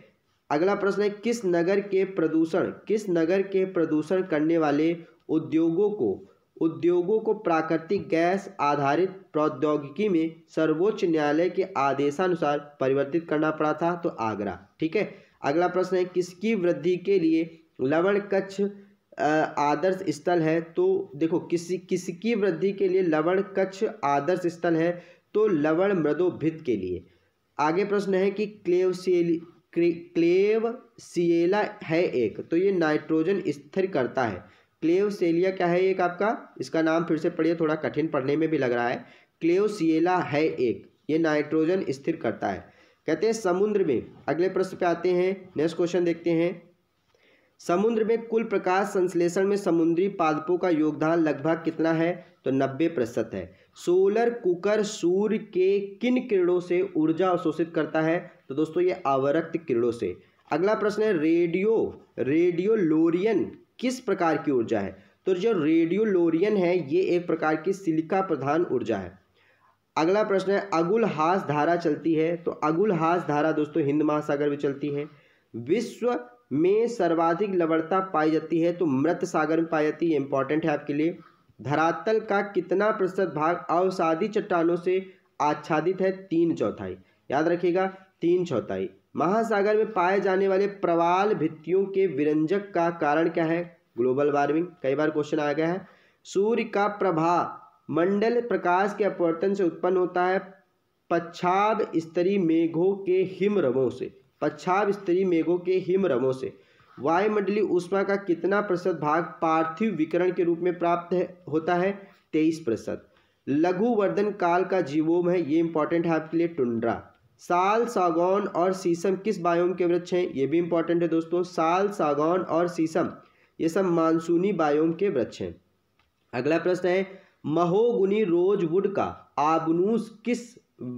अगला प्रश्न है किस नगर के प्रदूषण किस नगर के प्रदूषण करने वाले उद्योगों को उद्योगों को प्राकृतिक गैस आधारित प्रौद्योगिकी में सर्वोच्च न्यायालय के आदेशानुसार परिवर्तित करना पड़ा था तो आगरा ठीक है अगला प्रश्न है किसकी वृद्धि के लिए लवण कच्छ आदर्श स्थल है तो देखो किसी किसकी वृद्धि के लिए लवण कच्छ आदर्श स्थल है तो लवण मृदोभित के लिए आगे प्रश्न है कि क्लेवसियली क्लेव सियेला है एक तो ये नाइट्रोजन स्थिर करता है क्लेवसेलिया क्या है एक आपका इसका नाम फिर से पढ़िए थोड़ा कठिन पढ़ने में भी लग रहा है क्लेवसिएला है एक ये नाइट्रोजन स्थिर करता है कहते हैं समुद्र में अगले प्रश्न पे आते हैं नेक्स्ट क्वेश्चन देखते हैं समुद्र में कुल प्रकाश संश्लेषण में समुद्री पादपों का योगदान लगभग कितना है तो नब्बे प्रतिशत है सोलर कुकर सूर्य के किन किरणों से ऊर्जा अवशोषित करता है तो दोस्तों ये आवरक्त किरणों से अगला प्रश्न है रेडियो रेडियो लोरियन किस प्रकार की ऊर्जा है तो जो रेडियोलोरियन है ये एक प्रकार की सिलिका प्रधान ऊर्जा है अगला प्रश्न है अगुल हास धारा चलती है तो अगुल हास धारा दोस्तों हिंद महासागर में चलती है विश्व में सर्वाधिक लवणता पाई जाती है तो मृत सागर में पाई जाती है इंपॉर्टेंट है आपके लिए धरातल का कितना प्रतिशत भाग अवसादी चट्टानों से आच्छादित है तीन चौथाई याद रखिएगा तीन चौथाई महासागर में पाए जाने वाले प्रवाल भित्तियों के विरंजक का कारण क्या है ग्लोबल वार्मिंग कई बार क्वेश्चन आ गया है सूर्य का प्रभा मंडल प्रकाश के अपवर्तन से उत्पन्न होता है पच्छाद स्तरी मेघों के हिमरवों से पच्छाद स्तरी मेघों के हिमरवों से वायुमंडली उष्मा का कितना प्रतिशत भाग पार्थिव विकरण के रूप में प्राप्त है होता है तेईस प्रतिशत लघु वर्धन काल का जीवोम है ये इंपॉर्टेंट है आपके लिए टुंड्रा साल सागौन और सीसम किस बायोम के वृक्ष हैं ये भी इंपॉर्टेंट है दोस्तों साल सागौन और सीसम ये सब मानसूनी बायोम के वृक्ष हैं अगला प्रश्न है महोगुनी रोजवुड का आबनूस किस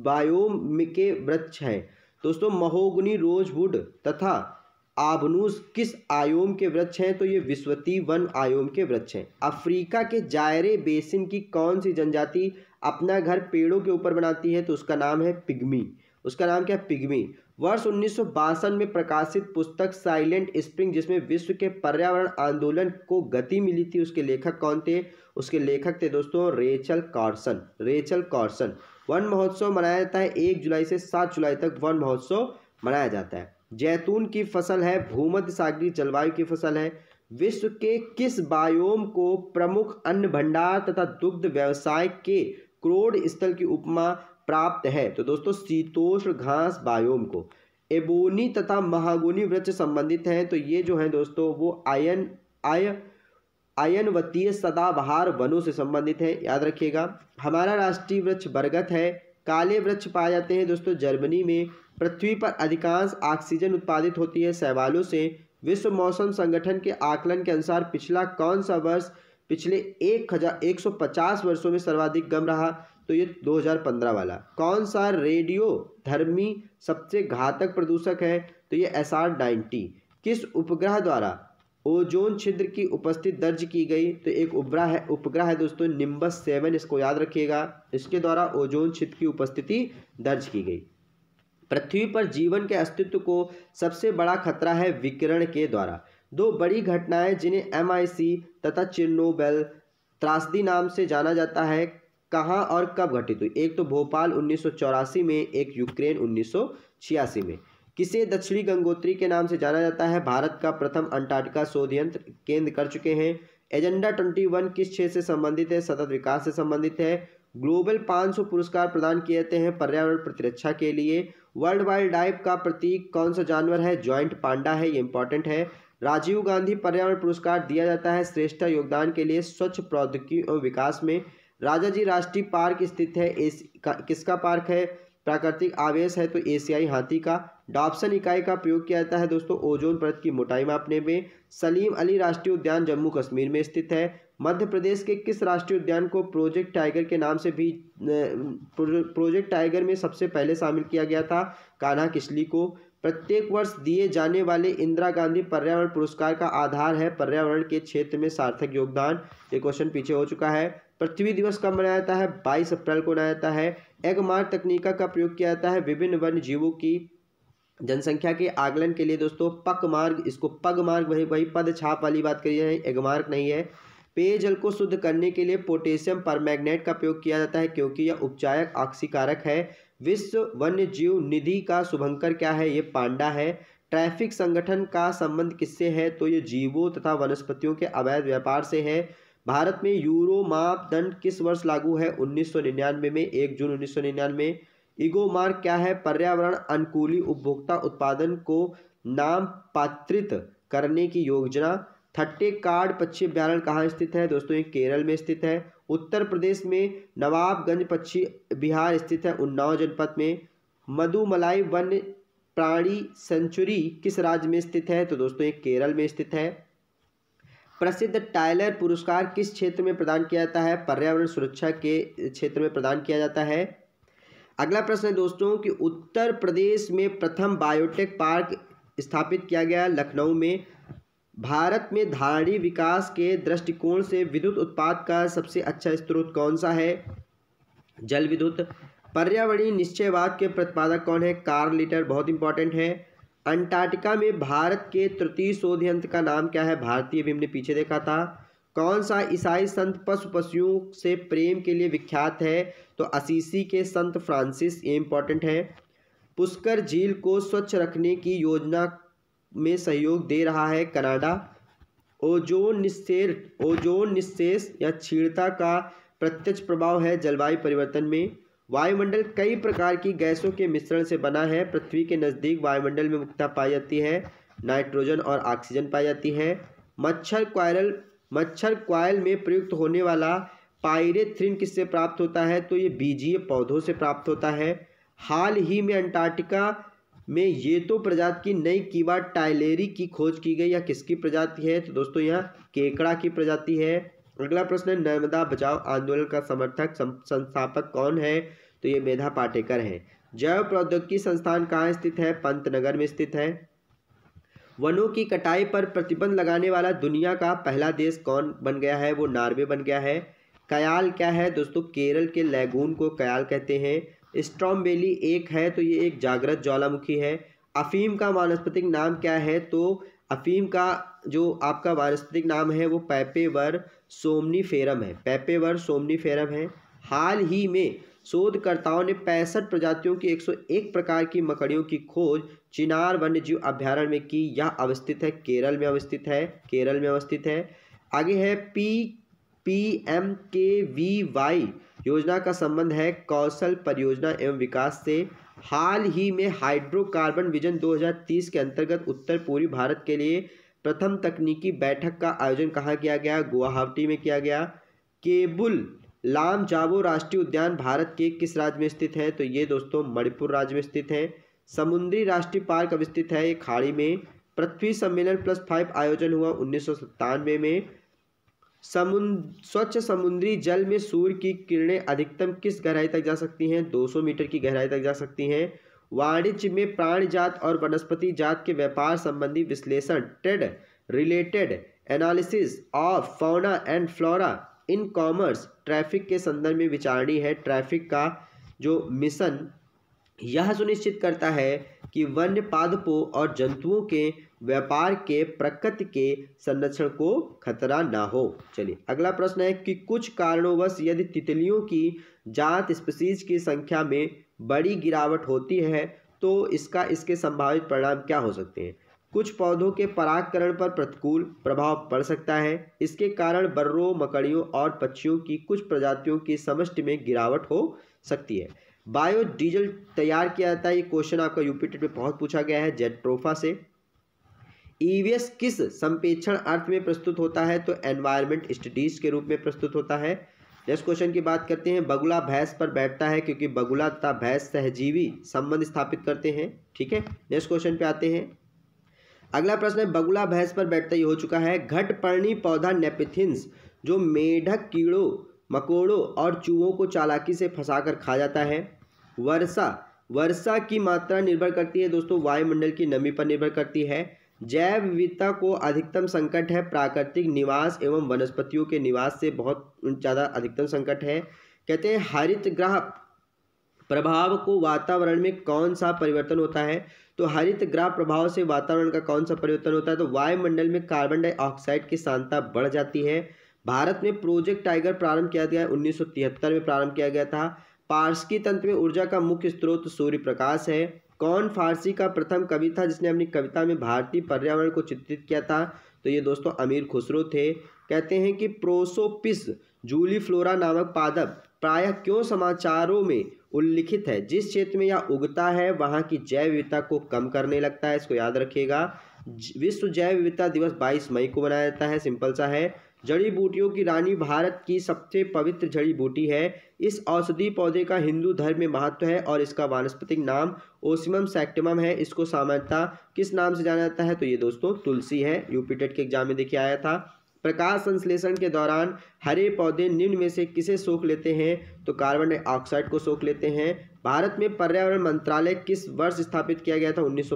बायोम के वृक्ष हैं दोस्तों महोगुनी रोजवुड तथा आबनूस किस आयोम के वृक्ष हैं तो ये विश्वती वन आयोम के वृक्ष हैं अफ्रीका के जायरे बेसिन की कौन सी जनजाति अपना घर पेड़ों के ऊपर बनाती है तो उसका नाम है पिग्मी उसका नाम क्या पिग्मी वर्ष उन्नीस में प्रकाशित पुस्तक साइलेंट स्प्रिंग जिसमें विश्व के पर्यावरण आंदोलन को गति मिली थी उसके लेखक कौन थे उसके लेखक थे दोस्तों Rachel Carson Rachel Carson Van Mahotsav मनाया जाता है एक जुलाई से सात जुलाई तक वन महोत्सव मनाया जाता है जैतून की फसल है भूमध्य सागरी जलवायु की फसल है विश्व के किस बायोम को प्रमुख अन्न भंडार तथा दुग्ध व्यवसाय के क्रोड स्थल की उपमा प्राप्त है तो दोस्तों शीतोष्ण घास बायोम को एबोनी तथा महागोनी वृक्ष संबंधित हैं तो ये जो है दोस्तों वो आयन आय आयनवतीय सदाबहार वनों से संबंधित है याद रखिएगा हमारा राष्ट्रीय वृक्ष बरगद है काले वृक्ष पाए जाते हैं दोस्तों जर्मनी में पृथ्वी पर अधिकांश ऑक्सीजन उत्पादित होती है सहवालों से विश्व मौसम संगठन के आकलन के अनुसार पिछला कौन सा वर्ष पिछले एक हजार एक सौ पचास वर्षों में सर्वाधिक गम रहा तो ये 2015 वाला कौन सा रेडियो धर्मी सबसे घातक प्रदूषक है तो ये एस आर नाइन्टी किस उपग्रह द्वारा ओजोन छिद्र की उपस्थिति दर्ज की गई तो एक उपग्रह है उपग्रह है दोस्तों निम्बस सेवन इसको याद रखिएगा इसके द्वारा ओजोन छिद्र की उपस्थिति दर्ज की गई पृथ्वी पर जीवन के अस्तित्व को सबसे बड़ा खतरा है विकिरण के द्वारा दो बड़ी घटनाएं जिन्हें एम तथा चिरनोबेल त्रासदी नाम से जाना जाता है कहाँ और कब घटित हुई एक तो भोपाल उन्नीस में एक यूक्रेन उन्नीस में किसे दक्षिणी गंगोत्री के नाम से जाना जाता है भारत का प्रथम अंटार्कटिका शोध यंत्र केंद्र कर चुके हैं एजेंडा ट्वेंटी वन किस क्षेत्र से संबंधित है सतत विकास से संबंधित है ग्लोबल 500 पुरस्कार प्रदान किए जाते हैं पर्यावरण प्रतिरक्षा के लिए वर्ल्ड वाइल्ड लाइफ का प्रतीक कौन सा जानवर है ज्वाइंट पांडा है ये इंपॉर्टेंट है राजीव गांधी पर्यावरण पुरस्कार दिया जाता है श्रेष्ठ योगदान के लिए स्वच्छ प्रौद्योगिकी और विकास में राजा जी राष्ट्रीय पार्क स्थित है एस का, किसका पार्क है प्राकृतिक आवेश है तो एशियाई हाथी का डॉप्सन इकाई का प्रयोग किया जाता है दोस्तों ओजोन परत की मोटाई मापने में सलीम अली राष्ट्रीय उद्यान जम्मू कश्मीर में स्थित है मध्य प्रदेश के किस राष्ट्रीय उद्यान को प्रोजेक्ट टाइगर के नाम से भी प्रोजेक्ट टाइगर में सबसे पहले शामिल किया गया था कान्हा किसली को प्रत्येक वर्ष दिए जाने वाले इंदिरा गांधी पर्यावरण पुरस्कार का आधार है पर्यावरण के क्षेत्र में सार्थक योगदान ये क्वेश्चन पीछे हो चुका है पृथ्वी दिवस कब मनाया जाता है बाईस अप्रैल को मनाया जाता है मार्ग तकनीका का प्रयोग किया जाता है विभिन्न वन्य जीवों की जनसंख्या के आकलन के लिए दोस्तों पक मार्ग इसको पग मार्ग वही वही पद छाप वाली बात करी है एगमार्क नहीं है पेयजल को शुद्ध करने के लिए पोटेशियम मैग्नेट का प्रयोग किया जाता है क्योंकि यह उपचायक आक्सीकारक है विश्व वन्य जीव निधि का शुभंकर क्या है ये पांडा है ट्रैफिक संगठन का संबंध किससे है तो ये जीवों तथा वनस्पतियों के अवैध व्यापार से है भारत में यूरो मापदंड किस वर्ष लागू है 1999 में एक जून 1999 ईगो मार्क क्या है पर्यावरण अनुकूली उपभोक्ता उत्पादन को नाम पात्रित करने की योजना थट्टे कार्ड पक्षी अभ्यारण कहाँ स्थित है दोस्तों ये केरल में स्थित है उत्तर प्रदेश में नवाबगंज पक्षी बिहार स्थित है उन्नाव जनपद में मधुमलाई वन्य प्राणी सेंचुरी किस राज्य में स्थित है तो दोस्तों ये केरल में स्थित है प्रसिद्ध टायलर पुरस्कार किस क्षेत्र में प्रदान किया जाता है पर्यावरण सुरक्षा के क्षेत्र में प्रदान किया जाता है अगला प्रश्न है दोस्तों कि उत्तर प्रदेश में प्रथम बायोटेक पार्क स्थापित किया गया लखनऊ में भारत में धारणी विकास के दृष्टिकोण से विद्युत उत्पाद का सबसे अच्छा स्रोत कौन सा है जल विद्युत पर्यावरणीय निश्चयवाद के प्रतिपादक कौन है कार लीटर बहुत इंपॉर्टेंट है अंटार्कटिका में भारत के तृतीय शोध यंत्र का नाम क्या है भारतीय भी हमने पीछे देखा था कौन सा ईसाई संत पशु पशुओं से प्रेम के लिए विख्यात है तो असीसी के संत फ्रांसिस ये इंपॉर्टेंट है पुष्कर झील को स्वच्छ रखने की योजना में सहयोग दे रहा है कनाडा ओजोन निस्सेर ओजोन निस्सेस या क्षीणता का प्रत्यक्ष प्रभाव है जलवायु परिवर्तन में वायुमंडल कई प्रकार की गैसों के मिश्रण से बना है पृथ्वी के नज़दीक वायुमंडल में मुक्ता पाई जाती है नाइट्रोजन और ऑक्सीजन पाई जाती है मच्छर क्वायरल मच्छर क्वायल में प्रयुक्त होने वाला पायरेथ्रिन किससे प्राप्त होता है तो ये बीजीय पौधों से प्राप्त होता है हाल ही में अंटार्कटिका में ये तो प्रजाति की नई कीवा टाइलेरी की खोज की गई या किसकी प्रजाति है तो दोस्तों यहाँ केकड़ा की प्रजाति है अगला प्रश्न है नर्मदा बचाओ आंदोलन का समर्थक संस्थापक कौन है तो ये मेधा पाटेकर है जैव प्रौद्योगिकी संस्थान कहाँ स्थित है पंतनगर में स्थित है वनों की कटाई पर प्रतिबंध लगाने वाला दुनिया का पहला देश कौन बन गया है वो नॉर्वे बन गया है कयाल क्या है दोस्तों केरल के लैगून को कयाल कहते हैं वेली एक है तो ये एक जागृत ज्वालामुखी है अफीम का वानस्पतिक नाम क्या है तो अफीम का जो आपका वानस्पतिक नाम है वो पैपेवर फेरम है पैपेवर फेरम है हाल ही में शोधकर्ताओं ने पैंसठ प्रजातियों की 101 प्रकार की मकड़ियों की खोज चिनार वन्य जीव अभ्यारण्य में की यह अवस्थित है केरल में अवस्थित है केरल में अवस्थित है आगे है P P M K V Y योजना का संबंध है कौशल परियोजना एवं विकास से हाल ही में हाइड्रोकार्बन विजन 2030 के अंतर्गत उत्तर पूर्वी भारत के लिए प्रथम तकनीकी बैठक का आयोजन कहाँ किया गया गुवाहाटी में किया गया केबुल लाम जाबो राष्ट्रीय उद्यान भारत के किस राज्य में स्थित है तो ये दोस्तों मणिपुर राज्य में स्थित है समुद्री राष्ट्रीय पार्क अब स्थित है ये खाड़ी में पृथ्वी सम्मेलन प्लस फाइव आयोजन हुआ उन्नीस में, में समुद्र स्वच्छ समुद्री जल में सूर्य की किरणें अधिकतम किस गहराई तक जा सकती हैं 200 मीटर की गहराई तक जा सकती हैं वाणिज्य में प्राण जात और वनस्पति जात के व्यापार संबंधी विश्लेषण trade related analysis of fauna and flora in commerce TRAFFIC के संदर्भ में विचारणी है ट्रैफिक का जो मिशन यह सुनिश्चित करता है कि वन्य पादपों और जंतुओं के व्यापार के प्रकृति के संरक्षण को खतरा ना हो चलिए अगला प्रश्न है कि कुछ कारणोंवश यदि तितलियों की जात स्पीसीज की संख्या में बड़ी गिरावट होती है तो इसका इसके संभावित परिणाम क्या हो सकते हैं कुछ पौधों के परागकरण पर प्रतिकूल प्रभाव पड़ सकता है इसके कारण बर्रों मकड़ियों और पक्षियों की कुछ प्रजातियों की समष्टि में गिरावट हो सकती है बायोडीजल तैयार किया जाता है ये क्वेश्चन आपका यूपी टेट में बहुत पूछा गया है जेट्रोफा से ईवीएस किस संपेक्षण अर्थ में प्रस्तुत होता है तो एनवायरमेंट स्टडीज के रूप में प्रस्तुत होता है नेक्स्ट क्वेश्चन की बात करते हैं बगुला भैंस पर बैठता है क्योंकि बगुला तथा भैंस सहजीवी संबंध स्थापित करते हैं ठीक है नेक्स्ट क्वेश्चन पे आते हैं अगला प्रश्न है बगुला भैंस पर बैठता ही हो चुका है घटपर्णी पौधा नेपिथिन्स जो मेढक कीड़ों मकोड़ों और चूहों को चालाकी से फंसाकर खा जाता है वर्षा वर्षा की मात्रा निर्भर करती है दोस्तों वायुमंडल की नमी पर निर्भर करती है जैव विविधता को अधिकतम संकट है प्राकृतिक निवास एवं वनस्पतियों के निवास से बहुत ज़्यादा अधिकतम संकट है कहते हैं हरित ग्राह प्रभाव को वातावरण में कौन सा परिवर्तन होता है तो हरित ग्राह प्रभाव से वातावरण का कौन सा परिवर्तन होता है तो वायुमंडल में कार्बन डाइऑक्साइड की सांद्रता बढ़ जाती है भारत में प्रोजेक्ट टाइगर प्रारंभ किया गया उन्नीस में प्रारंभ किया गया था पार्सकी तंत्र में ऊर्जा का मुख्य स्रोत सूर्य प्रकाश है कौन फारसी का प्रथम कवि था जिसने अपनी कविता में भारतीय पर्यावरण को चित्रित किया था तो ये दोस्तों अमीर खुसरो थे कहते हैं कि प्रोसोपिस जूली फ्लोरा नामक पादप प्रायः क्यों समाचारों में उल्लिखित है जिस क्षेत्र में यह उगता है वहाँ की जैव विविधता को कम करने लगता है इसको याद रखिएगा विश्व जैव विविधता दिवस 22 मई को मनाया जाता है सिंपल सा है जड़ी बूटियों की रानी भारत की सबसे पवित्र जड़ी बूटी है इस औषधि पौधे का हिंदू धर्म में महत्व है और इसका वानस्पतिक नाम ओसिमम सेक्टिमम है इसको सामान्यता किस नाम से जाना जाता है तो ये दोस्तों तुलसी है यूपी टेट के एग्जाम में देखिए आया था प्रकाश संश्लेषण के दौरान हरे पौधे निम्न में से किसे सोख लेते हैं तो कार्बन डाइऑक्साइड को सोख लेते हैं भारत में पर्यावरण मंत्रालय किस वर्ष स्थापित किया गया था उन्नीस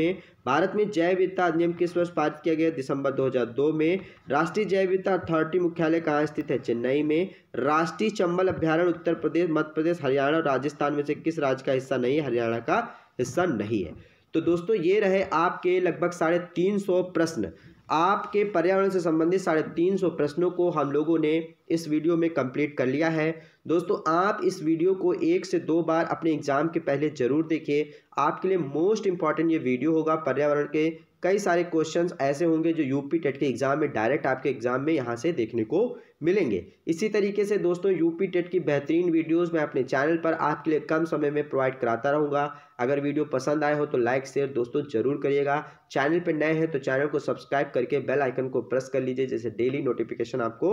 में भारत में जैव विविधता अधिनियम किस वर्ष पारित किया गया दिसंबर 2002 में राष्ट्रीय जैव विविधता अथॉरिटी मुख्यालय कहाँ स्थित है चेन्नई में राष्ट्रीय चंबल अभ्यारण्य उत्तर प्रदेश मध्य प्रदेश हरियाणा और राजस्थान में से किस राज्य का हिस्सा नहीं है हरियाणा का हिस्सा नहीं है तो दोस्तों ये रहे आपके लगभग साढ़े तीन सौ प्रश्न आपके पर्यावरण से संबंधित साढ़े तीन सौ प्रश्नों को हम लोगों ने इस वीडियो में कंप्लीट कर लिया है दोस्तों आप इस वीडियो को एक से दो बार अपने एग्ज़ाम के पहले ज़रूर देखिए आपके लिए मोस्ट इंपॉर्टेंट ये वीडियो होगा पर्यावरण के कई सारे क्वेश्चंस ऐसे होंगे जो यूपी टेट के एग्ज़ाम में डायरेक्ट आपके एग्ज़ाम में यहाँ से देखने को मिलेंगे इसी तरीके से दोस्तों यूपी टेट की बेहतरीन वीडियोस मैं अपने चैनल पर आपके लिए कम समय में प्रोवाइड कराता रहूँगा अगर वीडियो पसंद आए हो तो लाइक शेयर दोस्तों जरूर करिएगा चैनल पर नए हैं तो चैनल को सब्सक्राइब करके बेल आइकन को प्रेस कर लीजिए जैसे डेली नोटिफिकेशन आपको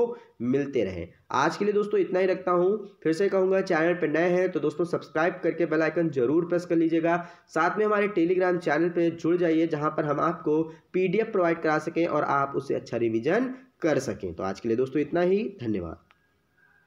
मिलते रहें आज के लिए दोस्तों इतना ही रखता हूँ फिर से कहूँगा चैनल पर नए हैं तो दोस्तों सब्सक्राइब करके बेल आइकन जरूर प्रेस कर लीजिएगा साथ में हमारे टेलीग्राम चैनल पर जुड़ जाइए जहाँ पर हम आपको पी प्रोवाइड करा सकें और आप उससे अच्छा रिविजन कर सकें तो आज के लिए दोस्तों इतना ही धन्यवाद